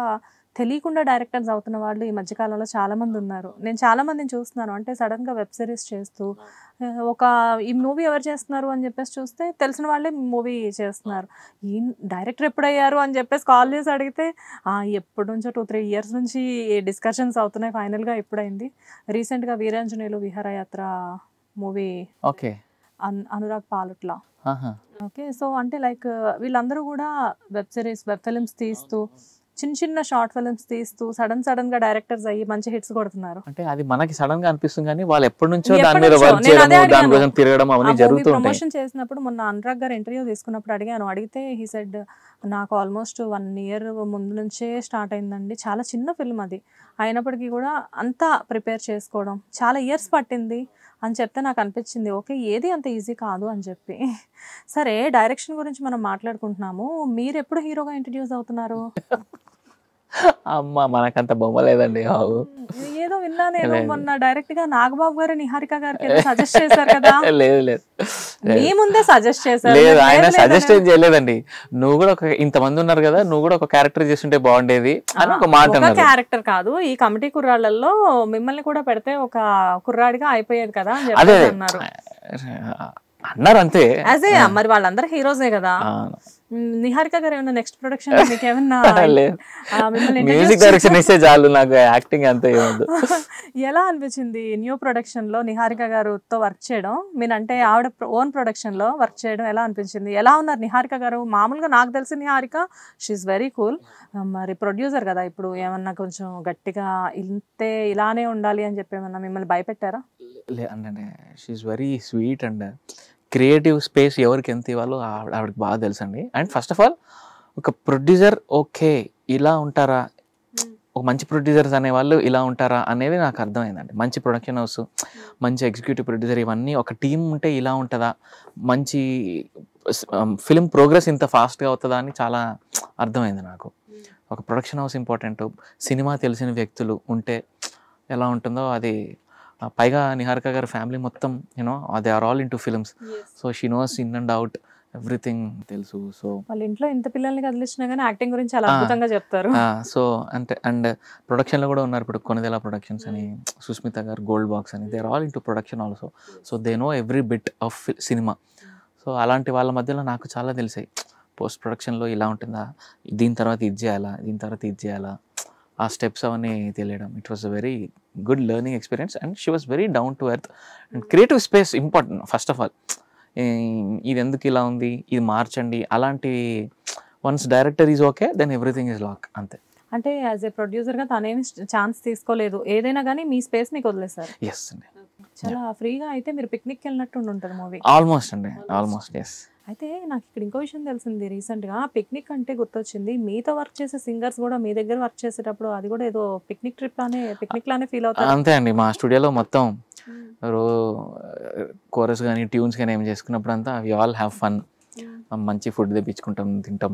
తెలియకుండా డైరెక్టర్స్ అవుతున్న వాళ్ళు ఈ మధ్యకాలంలో చాలామంది ఉన్నారు నేను చాలామందిని చూస్తున్నాను అంటే సడన్గా వెబ్ సిరీస్ చేస్తూ ఒక ఈ మూవీ ఎవరు చేస్తున్నారు అని చెప్పేసి చూస్తే తెలిసిన వాళ్ళే మూవీ చేస్తున్నారు ఈ డైరెక్టర్ ఎప్పుడయ్యారు అని చెప్పేసి కాల్ చేసి అడిగితే ఎప్పటి నుంచో టూ త్రీ ఇయర్స్ నుంచి డిస్కషన్స్ అవుతున్నాయి ఫైనల్గా ఎప్పుడైంది రీసెంట్గా Veeranjaneyulu Viharayatra movie okay Anurag Palutla okay so అంటే లైక్ వీళ్ళందరూ కూడా వెబ్ సిరీస్ వెబ్ ఫిలిమ్స్ తీస్తూ చిన్న చిన్న షార్ట్ ఫిలిమ్స్ తీస్తూ సడన్ సడన్ గా డైరెక్టర్స్ అయ్యి మంచి హిట్స్ కొడుతున్నారు అంటే అది మనకి సడన్ గా అనిపిస్తుంది కానీ వాళ్ళు ఎప్పటి నుంచో దాని మీద వర్క్ చేయడం దాని కోసం తిరగడం అవన్నీ జరుగుతూ ఉంటాయి ప్రమోషన్ చేసినప్పుడు మొన్న అనురాగ్ గారు ఇంటర్వ్యూ తీసుకున్నప్పుడు అడిగాను అడిగితే హీ సెడ్ నాకు ఆల్మోస్ట్ వన్ ఇయర్ ముందు నుంచే స్టార్ట్ అయిందండి చాలా చిన్న ఫిల్మ్ అది అయినప్పటికీ కూడా అంతా ప్రిపేర్ చేసుకోవడం చాలా ఇయర్స్ పట్టింది అని చెప్తే నాకు అనిపించింది ఓకే ఏది అంత ఈజీ కాదు అని చెప్పి సరే డైరెక్షన్ గురించి మనం మాట్లాడుకుంటున్నాము మీరు ఎప్పుడు హీరోగా ఇంట్రడ్యూస్ అవుతున్నారు అమ్మ మనకంత బొమ్మ లేదండి బాబు ఏదో విన్నా నేను మొన్న డైరెక్ట్ గా నాగబాబు గారు నిహారిక గారికి సజెస్ట్ చేశారు కదా లేదు లేదు మీ ముందే సజెస్ట్ చేశారు లేదు ఆయన సజెస్ట్ ఏం చేయలేదండి నువ్వు కూడా ఒక ఇంతమంది ఉన్నారు కదా నువ్వు కూడా ఒక క్యారెక్టర్ చేస్తుంటే బాగుండేది అని ఒక మాట క్యారెక్టర్ కాదు ఈ కమిటీ కుర్రాళ్ళల్లో మిమ్మల్ని కూడా పెడితే ఒక కుర్రాడిగా అయిపోయేది కదా అని చెప్పి అన్నారు అన్నారు అంతే అదే మరి వాళ్ళందరూ హీరోసే కదా నిహారిక గారు ఏమైనా నెక్స్ట్ ప్రొడక్షన్ మీకు ఏమన్నా మ్యూజిక్ డైరెక్షన్ ఇస్తే చాలు నాకు యాక్టింగ్ అంత ఏమద్దు ఎలా అనిపించింది న్యూ ప్రొడక్షన్ లో నిహారిక గారుతో వర్క్ చేయడం అంటే ఆవిడ ఓన్ ప్రొడక్షన్ లో వర్క్ చేయడం ఎలా అనిపించింది ఎలా ఉన్నారు నిహారిక గారు మామూలుగా నాకు తెలిసి నిహారిక షీఈ్ వెరీ కూల్ మరి ప్రొడ్యూసర్ కదా ఇప్పుడు ఏమన్నా కొంచెం గట్టిగా ఇంతే ఇలానే ఉండాలి అని చెప్పి ఏమన్నా మిమ్మల్ని భయపెట్టారా అంటే she's very sweet and creative space ఎవరికి ఎంత ఇవ్వాలో ఆవిడకి బాగా తెలుసండి అండ్ ఫస్ట్ ఆఫ్ ఆల్ ఒక ప్రొడ్యూసర్ ఓకే ఇలా ఉంటారా ఒక మంచి ప్రొడ్యూసర్స్ అనేవాళ్ళు ఇలా ఉంటారా అనేది నాకు అర్థమైందండి మంచి ప్రొడక్షన్ హౌస్ మంచి ఎగ్జిక్యూటివ్ ప్రొడ్యూసర్ ఇవన్నీ ఒక టీం ఉంటే ఇలా ఉంటుందా మంచి ఫిలిం ప్రోగ్రెస్ ఇంత ఫాస్ట్గా అవుతుందా అని చాలా అర్థమైంది నాకు ఒక ప్రొడక్షన్ హౌస్ ఇంపార్టెంట్ సినిమా తెలిసిన వ్యక్తులు ఉంటే ఎలా ఉంటుందో అది పైగా నిహారిక గారి ఫ్యామిలీ మొత్తం you know they are all into films so she knows in and out everything తెలుసు సో వాళ్ళ ఇంట్లో ఇంత పిల్లల్ని కదిలించినా కానీ యాక్టింగ్ గురించి చాలా అద్భుతంగా చెప్తారు సో అంటే అండ్ ప్రొడక్షన్ లో కూడా ఉన్నారు ఇప్పుడు కొనిదెల ప్రొడక్షన్స్ అని సుస్మిత గారు గోల్డ్ బాక్స్ అని they are all into production also so they know every bit of cinema so అలాంటి వాళ్ళ మధ్యలో నాకు చాలా తెలిసాయి పోస్ట్ ప్రొడక్షన్లో ఇలా ఉంటుందా దీని తర్వాత ఇది చేయాలా దీని తర్వాత ఇది చేయాలా ఆ స్టెప్స్ అవన్నీ తెలియడం it was a very good learning experience and she was very down to earth and creative space important first of all ఇది ఎందుకు ఇలా ఉంది ఇది మార్చండి అలాంటి once director is okay then everything is lock అంతే అంటే యాజ్ ఏ ప్రొడ్యూసర్గా తనేమి ఛాన్స్ తీసుకోలేదు ఏదైనా కానీ మీ స్పేస్ మీకు వదిలేస్తారు ఎస్ అండి చాలా ఫ్రీగా అయితే మీరు పిక్నిక్కి వెళ్ళినట్టు ఉంటుంది మూవీ ఆల్మోస్ట్ అండి ఆల్మోస్ట్ ఎస్ అయితే నాకు ఇక్కడ ఇంకో విషయం తెలిసింది రీసెంట్గా పిక్నిక్ అంటే గుర్తొచ్చింది మీతో వర్క్ చేసే సింగర్స్ కూడా మీ దగ్గర వర్క్ చేసేటప్పుడు అది కూడా ఏదో పిక్నిక్ ట్రిప్ లానే పిక్నిక్ లానే ఫీల్ అవుతుంది అంతే అండి మా స్టూడియోలో మొత్తం రో కోరస్ కానీ ట్యూన్స్ కానీ ఏం చేసుకున్నప్పుడు అంతా వి ఆల్ హ్యావ్ ఫన్ మంచి ఫుడ్ తెప్పించుకుంటాం తింటాం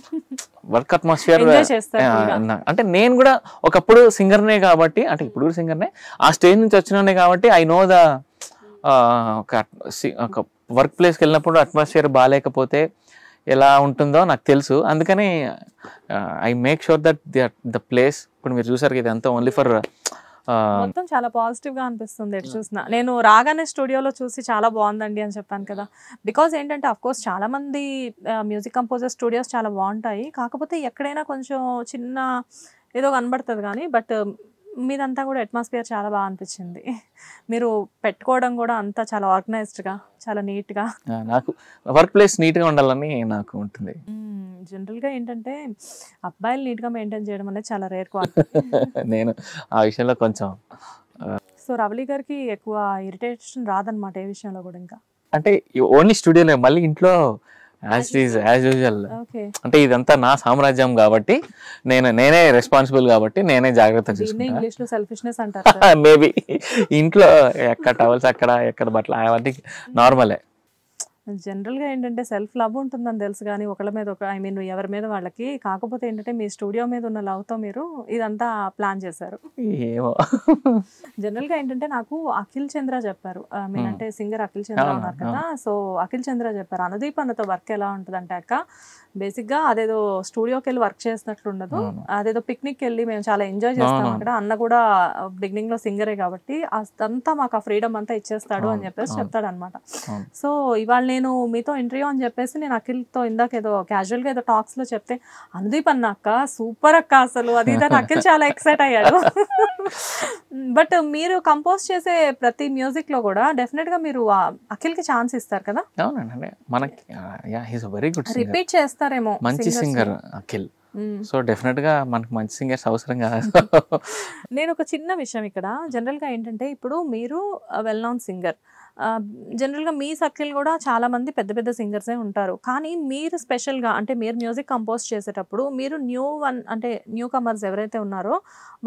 వర్క్ అట్మాస్ఫియర్ అంటే నేను కూడా ఒకప్పుడు సింగర్నే కాబట్టి అంటే ఇప్పుడు కూడా సింగర్నే ఆ స్టేజ్ నుంచి వచ్చిననే కాబట్టి ఐ నో ద ఒక వర్క్ ప్లేస్కి వెళ్ళినప్పుడు అట్మాస్ఫియర్ బాగాలేకపోతే ఎలా ఉంటుందో నాకు తెలుసు అందుకని I make sure that the place ఇప్పుడు మీరు చూసారు ఇది అంతా ఓన్లీ ఫర్ మొత్తం చాలా పాజిటివ్ గా అనిపిస్తుంది ఎటు చూసినా నేను రాగానే స్టూడియోలో చూసి చాలా బాగుందండి అని చెప్పాను కదా బికాస్ ఏంటంటే అఫ్కోర్స్ కోర్స్ చాలా మంది మ్యూజిక్ కంపోజర్ స్టూడియోస్ చాలా బాగుంటాయి కాకపోతే ఎక్కడైనా కొంచెం చిన్న ఏదో కనబడుతుంది కానీ బట్ మీదంతా కూడా అట్మాస్ఫియర్ చాలా బాగా అనిపించింది మీరు పెట్టుకోవడం కూడా అంతా చాలా ఆర్గనైజ్డ్గా చాలా నీట్గా నాకు వర్క్ ప్లేస్ నీట్గా ఉండాలని నాకు ఉంటుంది జనరల్గా ఏంటంటే అబ్బాయిలు నీట్గా మెయింటైన్ చేయడం అనేది చాలా రేర్ క్వాలిటీ నేను ఆ విషయంలో కొంచెం సో రవళి గారికి ఎక్కువ ఇరిటేషన్ రాదనమాట ఏ విషయంలో కూడా ఇంకా అంటే ఓన్లీ స్టూడియోలో మళ్ళీ ఇంట్లో యూజువల్ అంటే ఇదంతా నా సామ్రాజ్యం కాబట్టి నేను నేనే రెస్పాన్సిబుల్ కాబట్టి నేనే జాగ్రత్త చేసుకుంటా మేబీ ఇంట్లో ఎక్కడ టవల్స్ అక్కడ ఎక్కడ బట్టలు అవన్నీ నార్మలే hmm. జనరల్గా ఏంటంటే సెల్ఫ్ లవ్ ఉంటుందని తెలుసు కానీ ఒకళ్ళ మీద ఒక ఐ మీన్ ఎవరి మీద వాళ్ళకి కాకపోతే ఏంటంటే మీ స్టూడియో మీద ఉన్న లవ్తో మీరు ఇదంతా ప్లాన్ చేశారు జనరల్గా ఏంటంటే నాకు అఖిల్ చంద్ర చెప్పారు మీన్ అంటే సింగర్ అఖిల్ చంద్ర ఉన్నారు కదా సో అఖిల్ చంద్ర చెప్పారు అనుదీప్ అన్నతో వర్క్ ఎలా ఉంటుంది అంటే అక్క బేసిక్గా అదేదో స్టూడియోకి వెళ్ళి వర్క్ చేసినట్లు ఉండదు అదేదో పిక్నిక్ వెళ్ళి మేము చాలా ఎంజాయ్ చేస్తాం అక్కడ అన్న కూడా బిగినింగ్ లో సింగరే కాబట్టి అదంతా మాకు ఆ ఫ్రీడమ్ అంతా ఇచ్చేస్తాడు అని చెప్పేసి చెప్తాడు అనమాట సో ఇవాళ నేను మీతో ఇంటర్వ్యూ అని చెప్పేసి నేను అఖిల్తో ఇందాక ఏదో క్యాజువల్ గా ఏదో టాక్స్ లో చెప్తే అనుదీప్ అన్న అక్క సూపర్ అక్క అసలు అది ఇదని అఖిల్ చాలా ఎక్సైట్ అయ్యాడు బట్ మీరు కంపోజ్ చేసే ప్రతి మ్యూజిక్ లో కూడా డెఫినెట్ గా మీరు అఖిల్ కి ఛాన్స్ ఇస్తారు కదా మనకి వెరీ గుడ్ రిపీట్ చేస్తారు చేస్తారేమో మంచి సింగర్ అఖిల్ సో డెఫినెట్ గా మనకు మంచి సింగర్స్ అవసరం కదా నేను ఒక చిన్న విషయం ఇక్కడ జనరల్ గా ఏంటంటే ఇప్పుడు మీరు వెల్ నౌన్ సింగర్ జనరల్గా మీ సర్కిల్ కూడా చాలా మంది పెద్ద పెద్ద సింగర్సే ఉంటారు కానీ మీరు స్పెషల్గా అంటే మీరు మ్యూజిక్ కంపోజ్ చేసేటప్పుడు మీరు న్యూ వన్ అంటే న్యూ కమర్స్ ఎవరైతే ఉన్నారో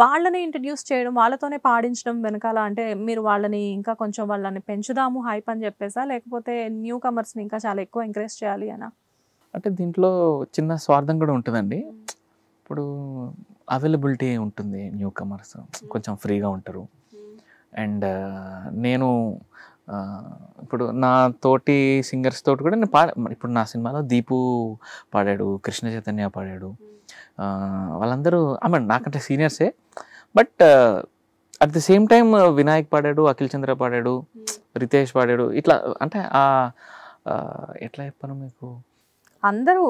వాళ్ళని ఇంట్రడ్యూస్ చేయడం వాళ్ళతోనే పాడించడం వెనకాల అంటే మీరు వాళ్ళని ఇంకా కొంచెం వాళ్ళని పెంచుదాము హైప్ అని చెప్పేసా లేకపోతే న్యూ కమర్స్ని ఇంకా చాలా ఎక్కువ ఎంకరేజ్ చేయాలి అనా అంటే దీంట్లో చిన్న స్వార్థం కూడా ఉంటుందండి ఇప్పుడు అవైలబిలిటీ ఉంటుంది న్యూ కమర్స్ కొంచెం ఫ్రీగా ఉంటారు అండ్ నేను ఇప్పుడు నా తోటి సింగర్స్ తోటి కూడా నేను పాడ ఇప్పుడు నా సినిమాలో దీపు పాడాడు కృష్ణ చైతన్య పాడాడు వాళ్ళందరూ ఆమె నాకంటే సీనియర్సే but at the same time Vinayak పాడాడు అఖిల్ చంద్ర పాడాడు రితేష్ పాడాడు ఇట్లా అంటే ఎట్లా చెప్పాను మీకు అందరూ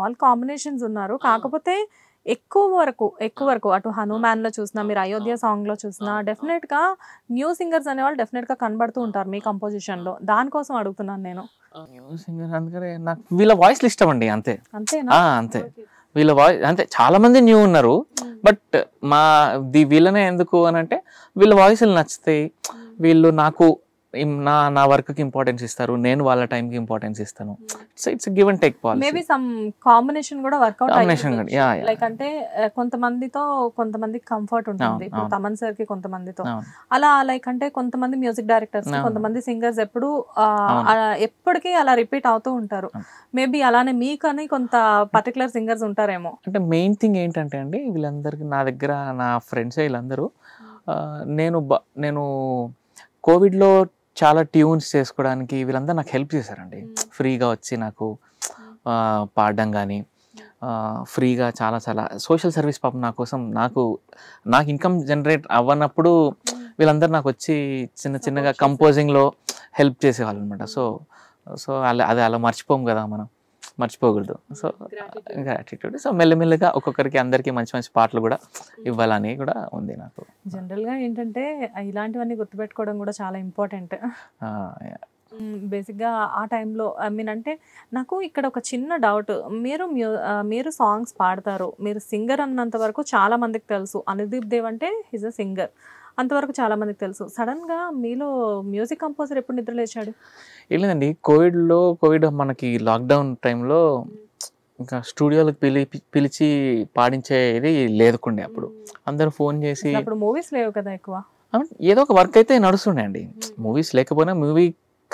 ఆల్ కాంబినేషన్స్ ఉన్నారు కాకపోతే ఎక్కువ వరకు ఎక్కువ వరకు అటు హనుమాన్లో చూసినా మీరు అయోధ్య సాంగ్లో చూసినా గా న్యూ సింగర్స్ అనేవాళ్ళు గా కనబడుతూ ఉంటారు మీ కంపోజిషన్లో దానికోసం అడుగుతున్నాను నేను న్యూ సింగర్ అందుకనే నాకు వీళ్ళ వాయిస్లు ఇష్టం అండి అంతే అంతేనా అంతే వీళ్ళ వాయిస్ అంటే చాలా మంది న్యూ ఉన్నారు బట్ hmm. మా ది వీళ్ళనే ఎందుకు అని అంటే వీళ్ళ వాయిస్లు నచ్చుతాయి hmm. వీళ్ళు నాకు నా నా వర్క్ కి ఇంపార్టెన్స్ ఇస్తారు నేను వాళ్ళ టైం కి ఇంపార్టెన్స్ ఇస్తాను so it's give and take policy maybe some combination కూడా work out combination yeah like అంటే eh, కొంతమందితో కొంతమంది కంఫర్ట్ ఉంటుంది తమన్ సార్ కి కొంతమందితో అలా లైక్ అంటే కొంతమంది మ్యూజిక్ డైరెక్టర్స్ కొంతమంది సింగర్స్ ఎప్పుడు ఎప్పటికీ అలా రిపీట్ అవుతూ ఉంటారు మేబీ అలానే మీకని కొంత పర్టికులర్ సింగర్స్ ఉంటారేమో అంటే మెయిన్ థింగ్ ఏంటంటే అండి వీళ్ళందరికీ నా దగ్గర నా ఫ్రెండ్స్ వీళ్ళందరూ hmm. నేను నేను కోవిడ్లో చాలా ట్యూన్స్ చేసుకోవడానికి వీళ్ళంతా నాకు హెల్ప్ చేశారండి ఫ్రీగా వచ్చి నాకు పాడడం కానీ ఫ్రీగా చాలా చాలా సోషల్ సర్వీస్ పాప నా కోసం నాకు నాకు ఇన్కమ్ జనరేట్ అవ్వనప్పుడు వీళ్ళందరూ నాకు వచ్చి చిన్న చిన్నగా కంపోజింగ్లో హెల్ప్ చేసేవాళ్ళు అనమాట సో సో అలా అది అలా మర్చిపోము కదా మనం మర్చిపోకూడదు సో గ్రాటిట్యూడ్ సో మెల్లమెల్లగా ఒక్కొక్కరికి అందరికీ మంచి మంచి పాటలు కూడా ఇవ్వాలని కూడా ఉంది నాకు జనరల్గా ఏంటంటే ఇలాంటివన్నీ గుర్తుపెట్టుకోవడం కూడా చాలా ఇంపార్టెంట్ బేసిక్గా ఆ టైంలో ఐ మీన్ అంటే నాకు ఇక్కడ ఒక చిన్న డౌట్ మీరు మీరు సాంగ్స్ పాడతారు మీరు సింగర్ అన్నంత వరకు చాలా మందికి తెలుసు అనుదీప్ దేవ్ అంటే హిజ్ అ సింగర్ అంతవరకు చాలా మందికి తెలుసు సడన్గా మీలో మ్యూజిక్ కంపోజర్ ఎప్పుడు నిద్ర ఏం లేదండి కోవిడ్లో కోవిడ్ మనకి లాక్డౌన్ టైంలో hmm. ఇంకా స్టూడియోలకు పిలి పిలిచి పాడించేది లేదుకుండే అప్పుడు hmm. అందరూ ఫోన్ చేసి అప్పుడు మూవీస్ లేవు కదా ఎక్కువ ఏదో ఒక వర్క్ అయితే నడుస్తుండే అండి మూవీస్ hmm. లేకపోయినా మూవీ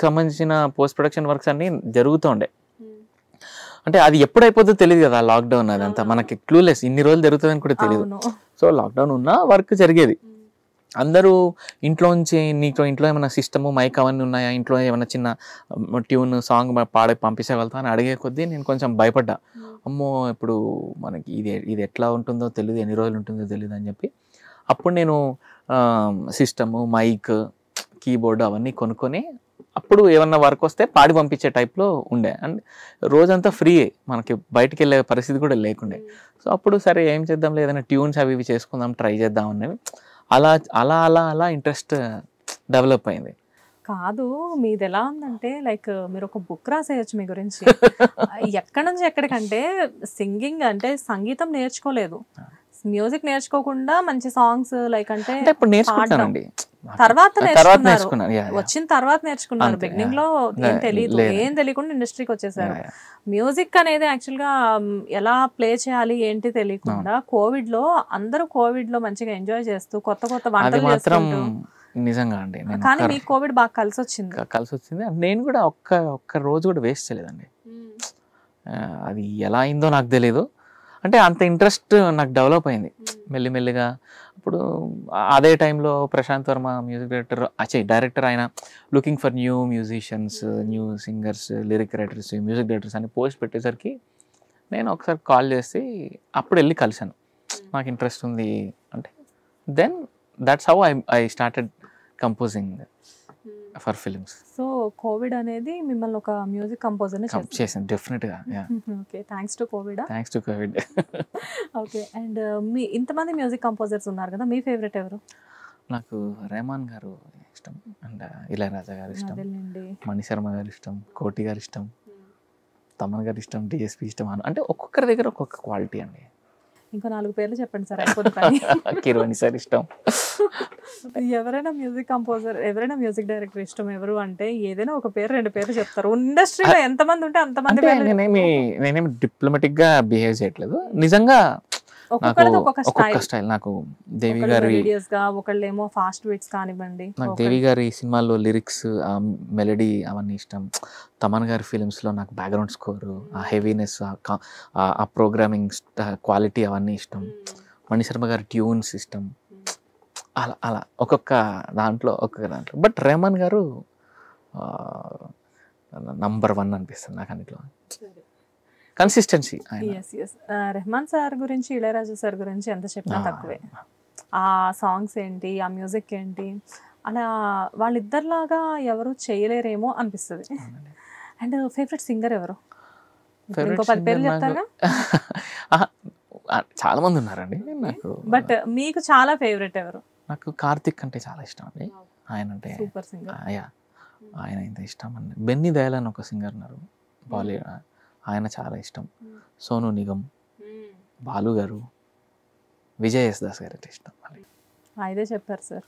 సంబంధించిన పోస్ట్ ప్రొడక్షన్ వర్క్స్ అన్ని జరుగుతుండే అంటే అది ఎప్పుడు అయిపోతుందో తెలియదు కదా లాక్డౌన్ అదంతా మనకి క్లూలెస్ ఇన్ని రోజులు జరుగుతుందని కూడా తెలియదు సో లాక్డౌన్ ఉన్నా వర్క్ జరిగేది అందరూ ఇంట్లో నుంచి నీకు ఇంట్లో ఏమైనా సిస్టము మైక్ అవన్నీ ఉన్నాయా ఇంట్లో ఏమైనా చిన్న ట్యూన్ సాంగ్ పాడి పంపించగలుగుతా అని అడిగే కొద్దీ నేను కొంచెం భయపడ్డా అమ్మో ఇప్పుడు మనకి ఇది ఇది ఎట్లా ఉంటుందో తెలియదు ఎన్ని రోజులు ఉంటుందో తెలియదు అని చెప్పి అప్పుడు నేను సిస్టము మైక్ కీబోర్డ్ అవన్నీ కొనుక్కొని అప్పుడు ఏమన్నా వర్క్ వస్తే పాడి పంపించే టైప్లో ఉండే అండ్ రోజంతా ఫ్రీ మనకి బయటికి వెళ్ళే పరిస్థితి కూడా లేకుండే సో అప్పుడు సరే ఏం చేద్దాం లేదన్నా ట్యూన్స్ అవి ఇవి చేసుకుందాం ట్రై చేద్దాం అనేవి అలా అలా అలా అలా ఇంట్రెస్ట్ డెవలప్ అయింది కాదు మీది ఎలా ఉందంటే లైక్ మీరు ఒక బుక్ రాసేయచ్చు మీ గురించి ఎక్కడి నుంచి ఎక్కడికంటే సింగింగ్ అంటే సంగీతం నేర్చుకోలేదు మ్యూజిక్ నేర్చుకోకుండా మంచి సాంగ్స్ లైక్ అంటే ఇప్పుడు నేర్చుకుంటానండి తర్వాత నేర్చుకున్నారు వచ్చిన తర్వాత నేర్చుకున్నారు బిగినింగ్ లో ఏం తెలియదు ఏం తెలియకుండా ఇండస్ట్రీకి వచ్చేసారు మ్యూజిక్ అనేది యాక్చువల్ గా ఎలా ప్లే చేయాలి ఏంటి తెలియకుండా కోవిడ్ లో అందరూ కోవిడ్ లో మంచిగా ఎంజాయ్ చేస్తూ కొత్త కొత్త వంటలు చేసుకుంటూ నిజంగా అండి కానీ మీకు కోవిడ్ బాగా కలిసి వచ్చింది కలిసి వచ్చింది నేను కూడా ఒక్క ఒక్క రోజు కూడా వేస్ట్ చేయలేదండి అది ఎలా అయిందో నాకు తెలియదు అంటే అంత ఇంట్రెస్ట్ నాకు డెవలప్ అయింది మెల్లిమెల్లిగా అప్పుడు అదే టైంలో ప్రశాంత్ వర్మ మ్యూజిక్ డైరెక్టర్ అచ్చే డైరెక్టర్ ఆయన looking for new musicians new singers lyric writers music directors అని పోస్ట్ పెట్టేసరికి నేను ఒకసారి కాల్ చేసి అప్పుడు వెళ్ళి కలిశాను నాకు ఇంట్రెస్ట్ ఉంది అంటే then that's how I I started composing Hmm. For films so covid అనేది మిమ్మల్ని ఒక మ్యూజిక్ కంపోజర్ చేసింది డెఫినెట్ గా okay thanks to covid thanks to covid okay and uh, మీ ఇంతమంది మ్యూజిక్ కంపోజర్స్ ఉన్నారు కదా మీ ఫేవరెట్ ఎవరు నాకు రెహమాన్ గారు ఇష్టం అండ్ uh, ఇళయరాజా గారు ఇష్టం మణి శర్మ గారు ఇష్టం కోటి గారు ఇష్టం hmm. తమన్ గారు ఇష్టం డిఎస్పి ఇష్టం అంటే ఒక్కొక్కరి దగ్గర ఒక్కొక్క క్వాలిటీ అండి ఇంకో నాలుగు పేర్లు చెప్పండి సార్ అయిపోతుంది సార్ ఇష్టం ఎవరైనా మ్యూజిక్ కంపోజర్ ఎవరైనా మ్యూజిక్ డైరెక్టర్ ఇష్టం ఎవరు అంటే ఏదైనా ఒక పేరు రెండు పేర్లు చెప్తారు ఇండస్ట్రీలో ఎంతమంది ఉంటే అంతమంది నేనేమి నేనేమి డిప్లొమాటిక్ గా బిహేవ్ చేయట్లేదు నిజంగా ఒక్కొక్క స్టైల్ నాకు దేవి గారి ఒకళ్ళేమో ఫాస్ట్ బీట్స్ కానివ్వండి నాకు దేవి గారి సినిమాల్లో లిరిక్స్ ఆ మెలడీ అవన్నీ ఇష్టం తమన్ గారి ఫిలిమ్స్లో నాకు బ్యాక్గ్రౌండ్ స్కోరు ఆ హెవీనెస్ hmm. ఆ ప్రోగ్రామింగ్ క్వాలిటీ అవన్నీ ఇష్టం hmm. మణిశర్మ గారి ట్యూన్స్ ఇష్టం hmm. అలా అలా ఒక్కొక్క దాంట్లో ఒక్కొక్క దాంట్లో బట్ రెహమాన్ గారు నంబర్ వన్ అనిపిస్తుంది నాకు అన్నిట్లో కన్సిస్టెన్సీ రెహమాన్ సార్ గురించి ఇళయరాజు సార్ గురించి ఎంత చెప్పినా తక్కువే ఆ సాంగ్స్ ఏంటి ఆ మ్యూజిక్ ఏంటి అలా వాళ్ళిద్దరిలాగా ఎవరు చేయలేరేమో అనిపిస్తుంది అండ్ ఫేవరెట్ సింగర్ ఎవరు ఇంకో పది పేర్లు చెప్తారా చాలా మంది ఉన్నారండి బట్ మీకు చాలా ఫేవరెట్ ఎవరు నాకు కార్తిక్ అంటే చాలా ఇష్టం అండి ఆయన అంటే సూపర్ సింగర్ hmm. ఆయన ఇంత ఇష్టం అండి బెన్నీ దయాల్ అని ఒక సింగర్ ఉన్నారు బాలీవుడ్ hmm. ఆయన చాలా ఇష్టం సోను నిగమ్ బాలు గారు విజయ్ ఎస్ దాస్ గారు ఇష్టం అయితే చెప్పారు sir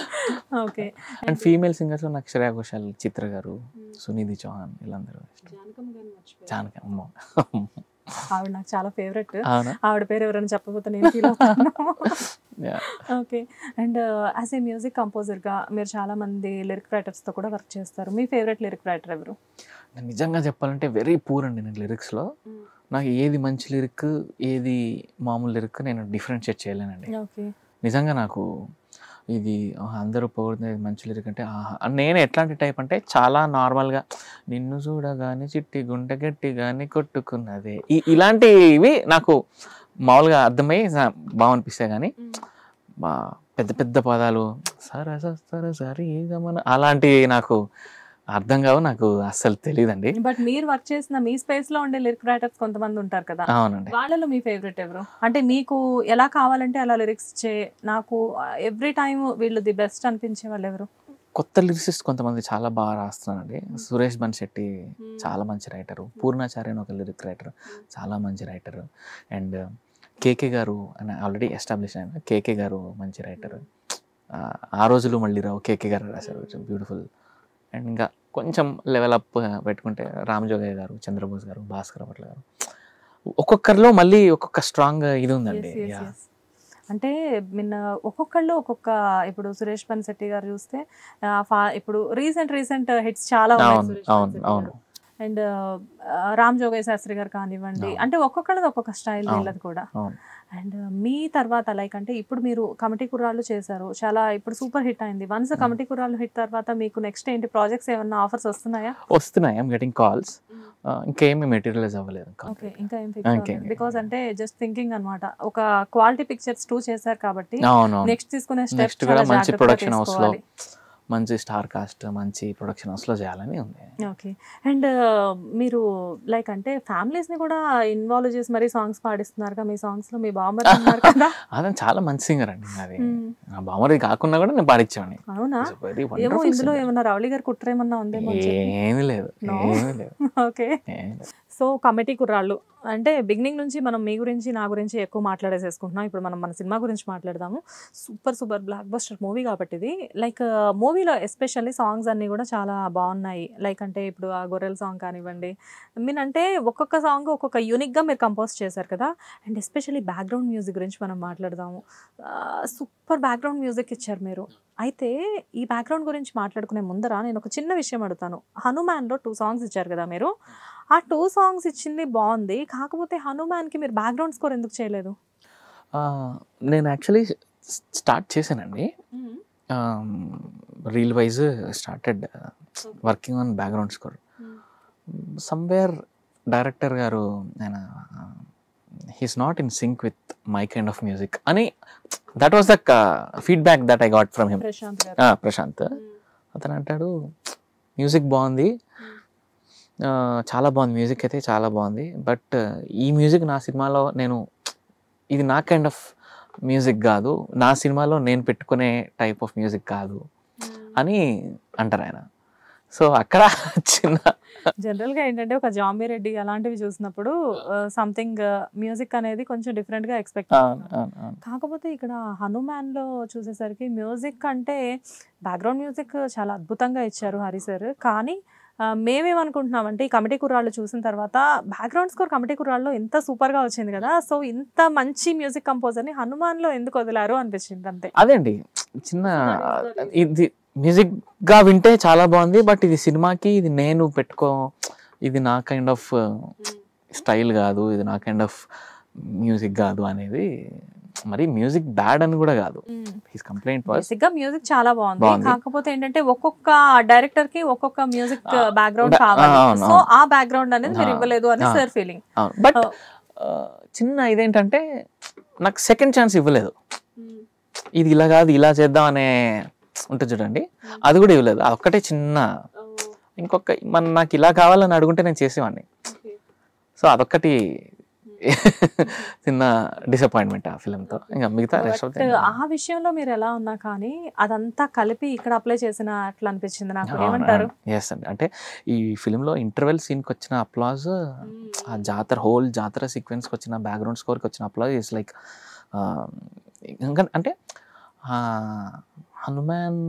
okay and female singers లో నాకు శ్రేయా ఘోషాల్ చిత్ర గారు సునిధి చౌహాన్ వీళ్ళందరూ జానకమ్మ ఆవిడ నాకు చాలా ఫేవరెట్ ఆవిడ పేరు ఎవరైనా చెప్పబోతున్నా నేను okay and as a music కంపోజర్గా మీరు చాలామంది లిరిక్ రైటర్స్తో కూడా వర్క్ చేస్తారు మీ ఫేవరెట్ లిరిక్ రైటర్ ఎవరు నేను నిజంగా చెప్పాలంటే వెరీ పూర్ అండి నేను లిరిక్స్లో hmm. నాకు ఏది మంచి లిరిక్ ఏది మామూలు లిరిక్ నేను డిఫరెన్షియేట్ చేయలేనండి నిజంగా నాకు ఇది అందరూ పొగుడుతుంది మంచి లిరిక్ అంటే నేను ఎట్లాంటి టైప్ అంటే చాలా నార్మల్గా నిన్ను చూడగానే చిట్టి గుండె గట్టి కానీ కొట్టుకున్నది ఇలాంటివి నాకు మామూలుగా అర్థమై బాగనిపిస్తాయి కానీ పెద్ద పెద్ద పదాలు సరే సరే సరే ఏదమని అలాంటి నాకు అర్థం కావు నాకు అస్సలు తెలియదండి బట్ మీరు వర్క్ చేసిన మీ స్పేస్ లో ఉండే లిరిక్ రైటర్స్ కొంతమంది ఉంటారు కదా అవునండి వాళ్ళలో మీ ఫేవరెట్ ఎవరు అంటే మీకు ఎలా కావాలంటే అలా లిరిక్స్ చే నాకు ఎవ్రీ టైం వీళ్ళు ది బెస్ట్ అనిపించే వాళ్ళు ఎవరు కొత్త లిరిసిస్ట్ కొంతమంది చాలా బాగా రాస్తున్నారండి సురేష్ బన్శెట్టి చాలా మంచి రైటరు పూర్ణాచార్య ఒక లిరిక్ రైటర్ చాలా మంచి రైటరు అండ్ కేకే గారు అని ఆల్రెడీ ఎస్టాబ్లిష్ అయిన కేకే గారు మంచి రైటర్ ఆ రోజులు మళ్ళీ రావు కేకే గారు రాశారు బ్యూటిఫుల్ అండ్ ఇంకా కొంచెం లెవెల్ అప్ పెట్టుకుంటే రామజోగయ్య గారు చంద్రబోస్ గారు భాస్కర్ పట్ల గారు ఒక్కొక్కరిలో మళ్ళీ ఒక్కొక్క స్ట్రాంగ్ ఇది ఉందండి అంటే నిన్న ఒక్కొక్కళ్ళు ఒక్కొక్క ఇప్పుడు సురేష్ పన్శెట్టి గారు చూస్తే ఇప్పుడు రీసెంట్ రీసెంట్ హిట్స్ చాలా అండ్ రామ్ జోగయ్య శాస్త్రి గారు కానివ్వండి అంటే ఒక్కొక్కళ్ళది ఒక్కొక్క స్టైల్ వీళ్ళది కూడా అండ్ మీ తర్వాత లైక్ అంటే ఇప్పుడు మీరు కమిటీ కుర్రాళ్ళు చేశారు చాలా ఇప్పుడు సూపర్ హిట్ అయింది వన్స్ కమిటీ కుర్రాళ్ళు హిట్ తర్వాత మీకు నెక్స్ట్ ఏంటి ప్రాజెక్ట్స్ ఏమన్నా ఆఫర్స్ వస్తున్నాయా వస్తున్నాయి గెటింగ్ కాల్స్ ఇంకేమి మెటీరియలైజ్ అవ్వలేదు ఇంకా ఏం బికాస్ అంటే జస్ట్ థింకింగ్ అనమాట ఒక క్వాలిటీ పిక్చర్స్ టూ చేశారు కాబట్టి నెక్స్ట్ తీసుకునే స్టెప్స్ మంచి ప్రొడక్షన్ హౌస్ లో మంచి స్టార్ కాస్ట్ మంచి ప్రొడక్షన్ హౌస్లో చేయాలని ఉంది ఓకే అండ్ మీరు లైక్ అంటే ఫ్యామిలీస్ని కూడా ఇన్వాల్వ్ చేసి మరీ సాంగ్స్ కదా మీ సాంగ్స్లో మీ బామర్ ఉన్నారు చాలా మంచి సింగర్ అండి అది నా బామర్ కాకుండా కూడా నేను పాడించాను ఇందులో ఏమన్నా రౌలి గారు కుట్రేమన్నా ఉంది ఏమీ లేదు ఓకే సో కమిటీ కుర్రాళ్ళు అంటే బిగినింగ్ నుంచి మనం మీ గురించి నా గురించి ఎక్కువ మాట్లాడేసేసుకుంటున్నాం ఇప్పుడు మనం మన సినిమా గురించి మాట్లాడదాము super super blockbuster movie కాబట్టి ఇది లైక్ మూవీలో ఎస్పెషల్లీ సాంగ్స్ అన్నీ కూడా చాలా బాగున్నాయి లైక్ అంటే ఇప్పుడు ఆ గొర్రెల సాంగ్ కానివ్వండి మీన్ అంటే ఒక్కొక్క సాంగ్ ఒక్కొక్క యూనిక్గా మీరు కంపోజ్ చేశారు కదా అండ్ ఎస్పెషల్లీ బ్యాక్గ్రౌండ్ మ్యూజిక్ గురించి మనం మాట్లాడదాము సూపర్ బ్యాక్గ్రౌండ్ మ్యూజిక్ ఇచ్చారు మీరు అయితే ఈ బ్యాక్గ్రౌండ్ గురించి మాట్లాడుకునే ముందర నేను ఒక చిన్న విషయం అడుగుతాను హనుమాన్లో టూ సాంగ్స్ ఇచ్చారు కదా మీరు ఆ టూ సాంగ్స్ ఇచ్చింది బాగుంది కాకపోతే హనుమాన్కి మీరు బ్యాక్గ్రౌండ్ స్కోర్ ఎందుకు చేయలేదు నేను యాక్చువల్లీ స్టార్ట్ చేశానండి reel wise started working on background score somewhere director garu ఆయన he's not in sync with my kind of music అని that was the feedback that I got from him Prashanth అతను అంటాడు మ్యూజిక్ బాగుంది చాలా బాగుంది మ్యూజిక్ అయితే చాలా బాగుంది బట్ ఈ మ్యూజిక్ నా సినిమాలో నేను ఇది నా కైండ్ ఆఫ్ మ్యూజిక్ కాదు నా సినిమాలో నేను పెట్టుకునే టైప్ ఆఫ్ మ్యూజిక్ కాదు hmm. అని అంటారు ఆయన సో అక్కడ చిన్న జనరల్ గా ఏంటంటే ఒక జాంబీ రెడ్డి అలాంటివి చూసినప్పుడు సంథింగ్ మ్యూజిక్ అనేది కొంచెం డిఫరెంట్ గా ఎక్స్పెక్ట్ కాకపోతే ఇక్కడ హనుమాన్ లో చూసేసరికి మ్యూజిక్ అంటే బ్యాక్గ్రౌండ్ మ్యూజిక్ చాలా అద్భుతంగా ఇచ్చారు హరి సార్ కానీ మేమేమనుకుంటున్నామంటే ఈ కమిటీ కుర్రాళ్ళు చూసిన తర్వాత బ్యాక్గ్రౌండ్ స్కోర్ కమిటీ కుర్రాళ్ళు ఎంత సూపర్గా వచ్చింది కదా సో ఇంత మంచి మ్యూజిక్ కంపోజర్ని హనుమాన్లో ఎందుకు వదిలారు అనిపించింది అంతే అదేండి చిన్న ఇది మ్యూజిక్గా వింటే చాలా బాగుంది బట్ ఇది సినిమాకి ఇది నేను పెట్టుకో ఇది నా కైండ్ ఆఫ్ స్టైల్ కాదు ఇది నా కైండ్ ఆఫ్ మ్యూజిక్ కాదు అనేది మరి మ్యూజిక్ బ్యాడ్ అని కూడా కాదు హిస్ కంప్లైంట్ బేసిక్ గా మ్యూజిక్ చాలా బాగుంది కాకపోతే ఏంటంటే ఒక్కొక్క డైరెక్టర్ కి ఒక్కొక్క మ్యూజిక్ బ్యాక్గ్రౌండ్ కావాలి సో ఆ బ్యాక్గ్రౌండ్ అనేది మీరు ఇవ్వలేదు అని సార్ ఫీలింగ్ బట్ చిన్న ఇదేంటంటే నాకు సెకండ్ ఛాన్స్ ఇవ్వలేదు ఇది ఇలా కాదు ఇలా చేద్దాం అనే ఉంటుంది చూడండి అది కూడా ఇవ్వలేదు అదొక్కటే చిన్న ఇంకొక మన నాకు ఇలా కావాలని అడుగుంటే నేను చేసేవాడిని సో అదొక్కటి చిన్న డిసప్పాయింట్మెంట్ ఆ ఫిలింతో ఇంకా మిగతా రెస్ట్ ఆ విషయంలో మీరు ఎలా ఉన్నా కానీ అదంతా కలిపి ఇక్కడ అప్లై చేసిన అట్లా అనిపించింది నాకు ఏమంటారు ఎస్ అండి అంటే ఈ ఫిలింలో ఇంటర్వెల్ సీన్కి వచ్చిన అప్లాజ్ ఆ hmm. జాతర హోల్ జాతర సీక్వెన్స్కి వచ్చిన బ్యాక్గ్రౌండ్ స్కోర్కి వచ్చిన అప్లాజ్ ఇస్ లైక్ ఇంకా అంటే Hanuman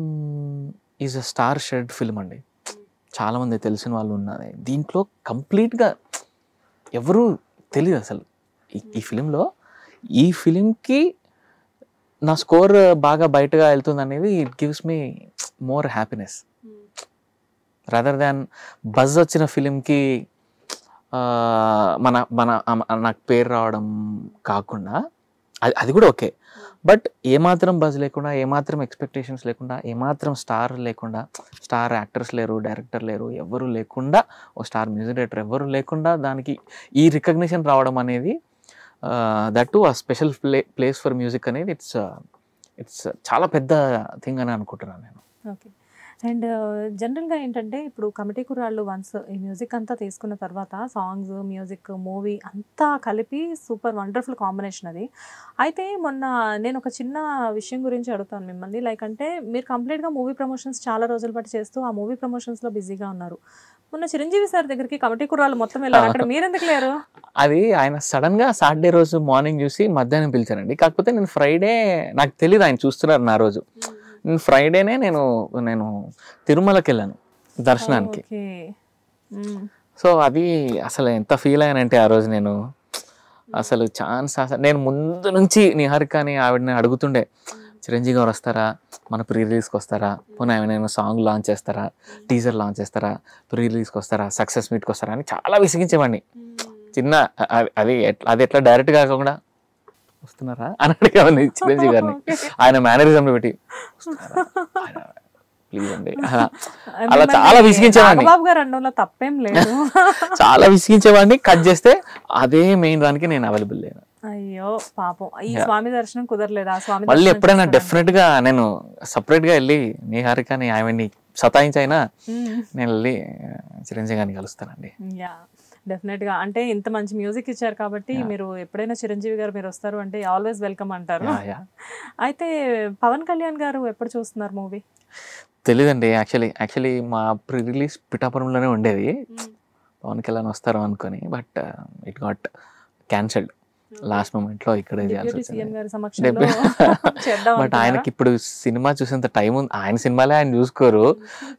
is a star studded film అండి hmm. చాలామంది తెలిసిన వాళ్ళు ఉన్నది దీంట్లో కంప్లీట్గా ఎవరు తెలియదు అసలు ఈ ఫిలింలో ఈ ఫిలింకి నా స్కోర్ బాగా బయటగా వెళ్తుంది అనేది it gives me more happiness rather than buzz వచ్చిన ఫిలింకి మన మన నాకు పేరు రావడం కాకుండా అది అది కూడా ఓకే బట్ ఏమాత్రం బజ్ లేకుండా ఏమాత్రం ఎక్స్పెక్టేషన్స్ లేకుండా ఏమాత్రం స్టార్ లేకుండా స్టార్ యాక్టర్స్ లేరు డైరెక్టర్ లేరు ఎవరు లేకుండా ఓ స్టార్ మ్యూజిక్ డైరెక్టర్ ఎవరు లేకుండా దానికి ఈ రికగ్నిషన్ రావడం అనేది దట్ ఆ special play place for music అనేది ఇట్స్ ఇట్స్ చాలా పెద్ద థింగ్ అని అనుకుంటున్నాను నేను ఓకే అండ్ జనరల్గా ఏంటంటే ఇప్పుడు కమిటీ కుర్రాళ్ళు వన్స్ ఈ మ్యూజిక్ అంతా తీసుకున్న తర్వాత సాంగ్స్ మ్యూజిక్ మూవీ అంతా కలిపి సూపర్ వండర్ఫుల్ కాంబినేషన్ అది అయితే మొన్న నేను ఒక చిన్న విషయం గురించి అడుగుతాను మిమ్మల్ని లైక్ అంటే మీరు కంప్లీట్గా మూవీ ప్రమోషన్స్ చాలా రోజుల పాటు చేస్తూ ఆ మూవీ ప్రమోషన్స్లో బిజీగా ఉన్నారు మొన్న చిరంజీవి సార్ దగ్గరికి కమిటీ కుర్రాళ్ళు మొత్తం వెళ్ళారు అక్కడ మీరెందుకు లేరు అది ఆయన సడన్ గా సాటర్డే రోజు మార్నింగ్ చూసి మధ్యాహ్నం పిలిచారండి కాకపోతే నేను ఫ్రైడే నాకు తెలియదు ఆయన చూస్తున్నారు నా రోజు ఫ్రైడేనే నేను నేను తిరుమలకి వెళ్ళాను దర్శనానికి సో అది అసలు ఎంత ఫీల్ అయ్యానంటే ఆ రోజు నేను అసలు ఛాన్స్ అసలు నేను ముందు నుంచి అని ఆవిడని అడుగుతుండే చిరంజీవి గారు వస్తారా మన ప్రీ రిలీజ్కి వస్తారా పోనీ ఏమైనా సాంగ్ లాంచ్ చేస్తారా టీజర్ లాంచ్ చేస్తారా ప్రీ రిలీజ్కి వస్తారా సక్సెస్ మీట్కి వస్తారా అని చాలా విసిగించేవాడిని చిన్న అది అది ఎట్లా డైరెక్ట్ కాకుండా వస్తున్నారా అని అడిగామని చిరంజీవి గారిని ఆయన మేనరిజం పెట్టి ప్లీజ్ అండి అలా చాలా విసిగించేవాడిని బాబు గారు తప్పేం లేదు చాలా విసిగించేవాడిని కట్ చేస్తే అదే మెయిన్ దానికి నేను అవైలబుల్ లేను అయ్యో పాపం ఈ స్వామి దర్శనం కుదరలేదు ఆ స్వామి మళ్ళీ ఎప్పుడైనా డెఫినెట్ గా నేను సపరేట్ గా వెళ్ళి నిహారికని ఆమెని సతాయించైనా నేను వెళ్ళి చిరంజీవి గారిని కలుస్తానండి యా గా అంటే ఇంత మంచి మ్యూజిక్ ఇచ్చారు కాబట్టి మీరు ఎప్పుడైనా చిరంజీవి గారు మీరు వస్తారు అంటే ఆల్వేస్ వెల్కమ్ అంటారు అయితే పవన్ కళ్యాణ్ గారు ఎప్పుడు చూస్తున్నారు మూవీ తెలియదండి యాక్చువల్లీ యాక్చువల్లీ మా ప్రీ రిలీజ్ పిఠాపురంలోనే ఉండేది పవన్ కళ్యాణ్ వస్తారు అనుకొని but it got cancelled last moment లో ఇక్కడ బట్ ఆయనకి ఇప్పుడు సినిమా చూసేంత టైం ఉంది ఆయన సినిమాలే ఆయన చూసుకోరు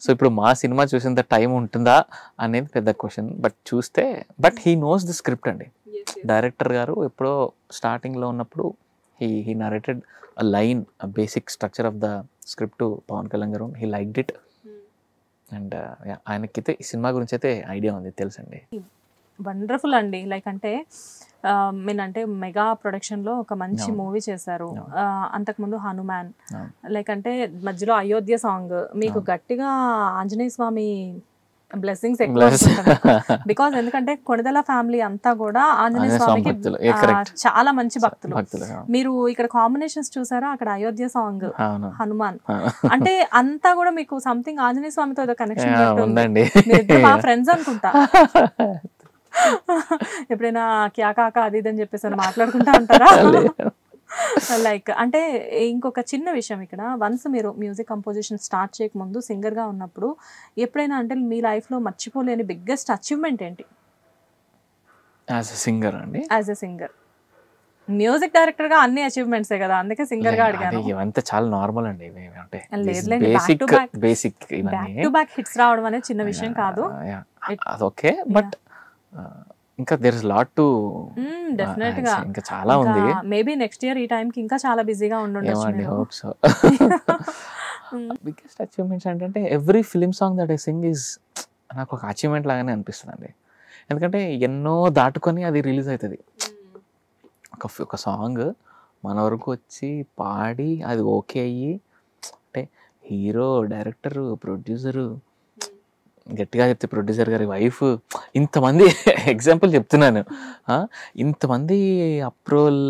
సో ఇప్పుడు మా సినిమా చూసేంత టైం ఉంటుందా అనేది పెద్ద క్వశ్చన్ బట్ చూస్తే but he knows the script అండి డైరెక్టర్ గారు ఎప్పుడో స్టార్టింగ్ లో ఉన్నప్పుడు he he narrated a line a basic structure of the script Pawan Kalyan garu he liked it hmm. And uh, ఆయనకైతే ఈ సినిమా గురించి అయితే ఐడియా ఉంది తెలుసండి hmm. వండర్ఫుల్ అండి లైక్ అంటే అంటే మెగా ప్రొడక్షన్ లో ఒక మంచి మూవీ చేశారు అంతకుముందు హనుమాన్ లైక్ అంటే మధ్యలో అయోధ్య సాంగ్ మీకు గట్టిగా ఆంజనేయ స్వామి బ్లెస్సింగ్స్ ఎక్కువ బికాస్ ఎందుకంటే కొణిదల ఫ్యామిలీ అంతా కూడా ఆంజనేయ స్వామికి చాలా మంచి భక్తులు మీరు ఇక్కడ కాంబినేషన్స్ చూసారా అక్కడ అయోధ్య సాంగ్ హనుమాన్ అంటే అంతా కూడా మీకు సంథింగ్ ఆంజనేయ స్వామితో కనెక్షన్ ఉందండి ఫ్రెండ్స్ అనుకుంటా ఎప్పుడైనా క్యాకాక అది ఇది అని చెప్పేసి మాట్లాడుకుంటా ఉంటారా లైక్ అంటే ఇంకొక చిన్న విషయం ఇక్కడ వన్స్ మీరు మ్యూజిక్ కంపోజిషన్ స్టార్ట్ చేయకముందు సింగర్గా ఉన్నప్పుడు ఎప్పుడైనా అంటే మీ లైఫ్లో మర్చిపోలేని బిగ్గెస్ట్ అచీవ్మెంట్ ఏంటి యాజ్ ఎ సింగర్ అండి as a singer music director గా అన్ని అచీవ్మెంట్సే కదా అందుకే సింగర్ గా అడిగాను ఇవంతా చాలా నార్మల్ అండి అంటే basic basic back to back hits రావడం అనేది చిన్న విషయం కాదు ఓకే బట్ ఇంకా there is lot to definite ఇంకా చాలా ఉంది మేబీ నెక్స్ట్ ఇయర్ ఈ టైంకి ఇంకా చాలా బిజీగా ఉండొచ్చు హోప్ సో బిగ్గెస్ట్ అచీవ్మెంట్స్ ఏంటంటే every film song that I sing is నాకు ఒక అచీవ్మెంట్ లాగానే అనిపిస్తుంది అండి ఎందుకంటే ఎన్నో దాటుకొని అది రిలీజ్ అవుతుంది ఒక ఒక సాంగ్ మన వరకు వచ్చి పాడి అది ఓకే అయ్యి అంటే హీరో డైరెక్టరు ప్రొడ్యూసరు గట్టిగా చెప్తే ప్రొడ్యూసర్ గారి వైఫ్ ఇంతమంది ఎగ్జాంపుల్ చెప్తున్నాను ఇంతమంది అప్రూవల్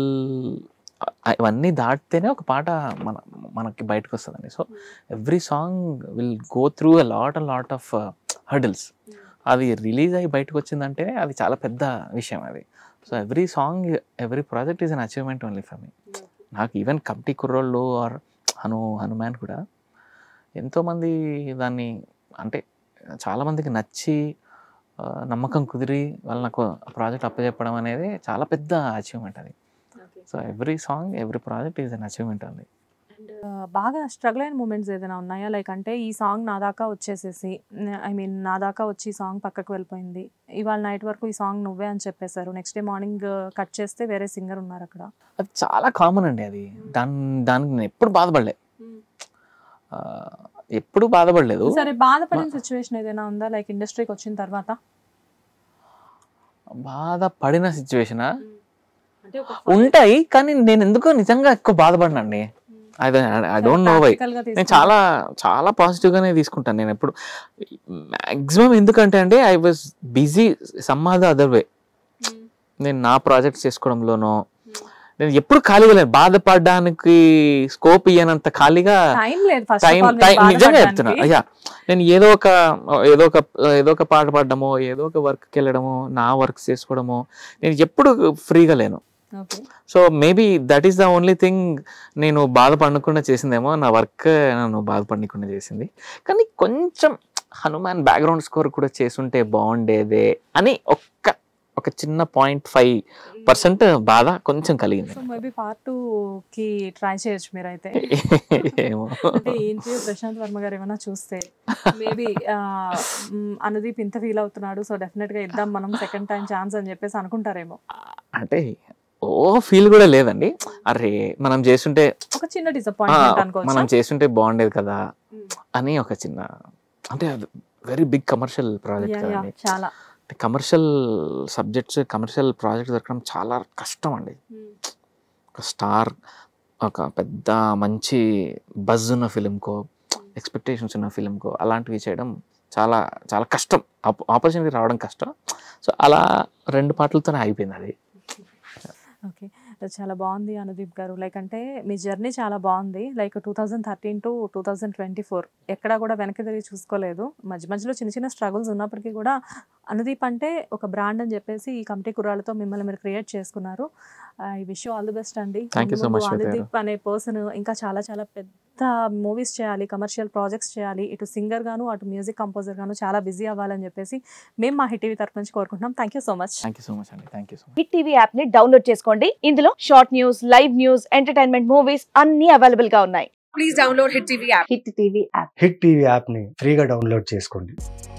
ఇవన్నీ దాటితేనే ఒక పాట మన మనకి బయటకు వస్తుందండి so every song will go through a lot a lot of hurdles అది రిలీజ్ అయ్యి బయటకు వచ్చిందంటేనే అది చాలా పెద్ద విషయం అది so every song every project is an achievement only for me నాకు even committee Kurrollu or Hanu Hanuman కూడా ఎంతోమంది దాన్ని అంటే చాలామందికి నచ్చి నమ్మకం కుదిరి వాళ్ళ నాకు ఆ ప్రాజెక్ట్ అప్పచెప్పడం అనేది చాలా పెద్ద అచీవ్మెంట్ అది so every song every project is an achievement అండి బాగా స్ట్రగుల్ అయిన మూమెంట్స్ ఏదైనా ఉన్నాయా లైక్ అంటే ఈ సాంగ్ నా దాకా వచ్చేసేసి ఐ మీన్ నా దాకా వచ్చి ఈ సాంగ్ పక్కకు వెళ్ళిపోయింది ఇవాళ నైట్ వరకు ఈ సాంగ్ నువ్వే అని చెప్పేశారు నెక్స్ట్ డే మార్నింగ్ కట్ చేస్తే వేరే సింగర్ ఉన్నారు అక్కడ అది చాలా కామన్ అండి అది hmm. దాని దానికి నేను ఎప్పుడు బాధపడలే hmm. ఎప్పుడు బాధపడలేదు సరే బాధపడిన సిచ్యువేషన్ ఏదైనా ఉందా లైక్ ఇండస్ట్రీకి వచ్చిన తర్వాత బాధపడిన సిచ్యువేషనా ఉంటాయి కానీ నేను ఎందుకో నిజంగా ఎక్కువ బాధపడినండి ఐ డోంట్ నో వై నేను చాలా చాలా పాజిటివ్గానే తీసుకుంటాను నేను ఎప్పుడు మ్యాక్సిమం ఎందుకంటే అండి I was busy some other way నేను నా ప్రాజెక్ట్స్ చేసుకోవడంలోనో నేను ఎప్పుడు ఖాళీగా లేదు బాధపడడానికి స్కోప్ ఇయ్యనంత ఖాళీగా టైం నిజంగా చెప్తున్నా అయ్యా నేను ఏదో ఒక ఏదో ఒక ఏదో ఒక పాట పాడడమో ఏదో ఒక వర్క్కి వెళ్ళడమో నా వర్క్ చేసుకోవడమో నేను ఎప్పుడు ఫ్రీగా లేను so maybe that is the only thing నేను బాధపడకుండా చేసిందేమో నా వర్క్ నన్ను బాధపడకుండా చేసింది కానీ కొంచెం హనుమాన్ బ్యాక్గ్రౌండ్ స్కోర్ కూడా చేసుంటే బాగుండేదే అని ఒక్క ఒక చిన్న పాయింట్ ఫైవ్ పర్సెంట్ బాధ కొంచెం కలిగింది సో మేబీ పార్ట్ టూ కి ట్రై చేయొచ్చు మీరు అయితే ఏమో అంటే ఏంటి ప్రశాంత్ వర్మ గారు ఏమైనా చూస్తే మేబీ అనుదీప్ ఇంత ఫీల్ అవుతున్నాడు సో డెఫినెట్ గా ఇద్దాం మనం సెకండ్ టైం ఛాన్స్ అని చెప్పేసి అనుకుంటారేమో అంటే ఓ ఫీల్ కూడా లేదండి అరే మనం చేస్తుంటే ఒక చిన్న డిసప్పాయింట్మెంట్ మనం చేస్తుంటే బాగుండేది కదా అని ఒక చిన్న అంటే వెరీ బిగ్ కమర్షియల్ ప్రాజెక్ట్ కదా చాలా కమర్షియల్ సబ్జెక్ట్స్ కమర్షియల్ ప్రాజెక్ట్ దొరకడం చాలా కష్టం అండి ఒక స్టార్ ఒక పెద్ద మంచి బజ్ ఉన్న ఫిలింకో ఎక్స్పెక్టేషన్స్ ఉన్న ఫిలింకో అలాంటివి చేయడం చాలా చాలా కష్టం ఆపర్చునిటీ రావడం కష్టం సో అలా రెండు పాటలతోనే అయిపోయింది అది ఓకే చాలా బాగుంది అనుదీప్ గారు లైక్ అంటే మీ జర్నీ చాలా బాగుంది like two thousand thirteen to two thousand twenty four ఎక్కడా కూడా వెనక్కి తిరిగి చూసుకోలేదు మధ్య మధ్యలో చిన్న చిన్న స్ట్రగుల్స్ ఉన్నప్పటికీ కూడా అనుదీప్ అంటే ఒక బ్రాండ్ అని చెప్పేసి ఈ కమిటీ కుర్రాలతో మిమ్మల్ని మీరు క్రియేట్ చేసుకున్నారు I wish all the best అండి అనుదీప్ అనే పర్సన్ ఇంకా చాలా చాలా పెద్ద కొత్త మూవీస్ చేయాలి కమర్షియల్ ప్రాజెక్ట్స్ చేయాలి ఇటు సింగర్ గాను అటు మ్యూజిక్ కంపోజర్ గాను చాలా బిజీ అవ్వాలని చెప్పేసి మేము మా హిట్ టీవీ తరఫు నుంచి కోరుకుంటున్నాం thank you so much thank you so much అండి thank you hit TV app ని డౌన్లోడ్ చేసుకోండి ఇందులో short news live news entertainment movies అన్ని అవైలబుల్ గా ఉన్నాయి please download hit TV app hit TV app hit TV app ని ఫ్రీగా డౌన్లోడ్ చేసుకోండి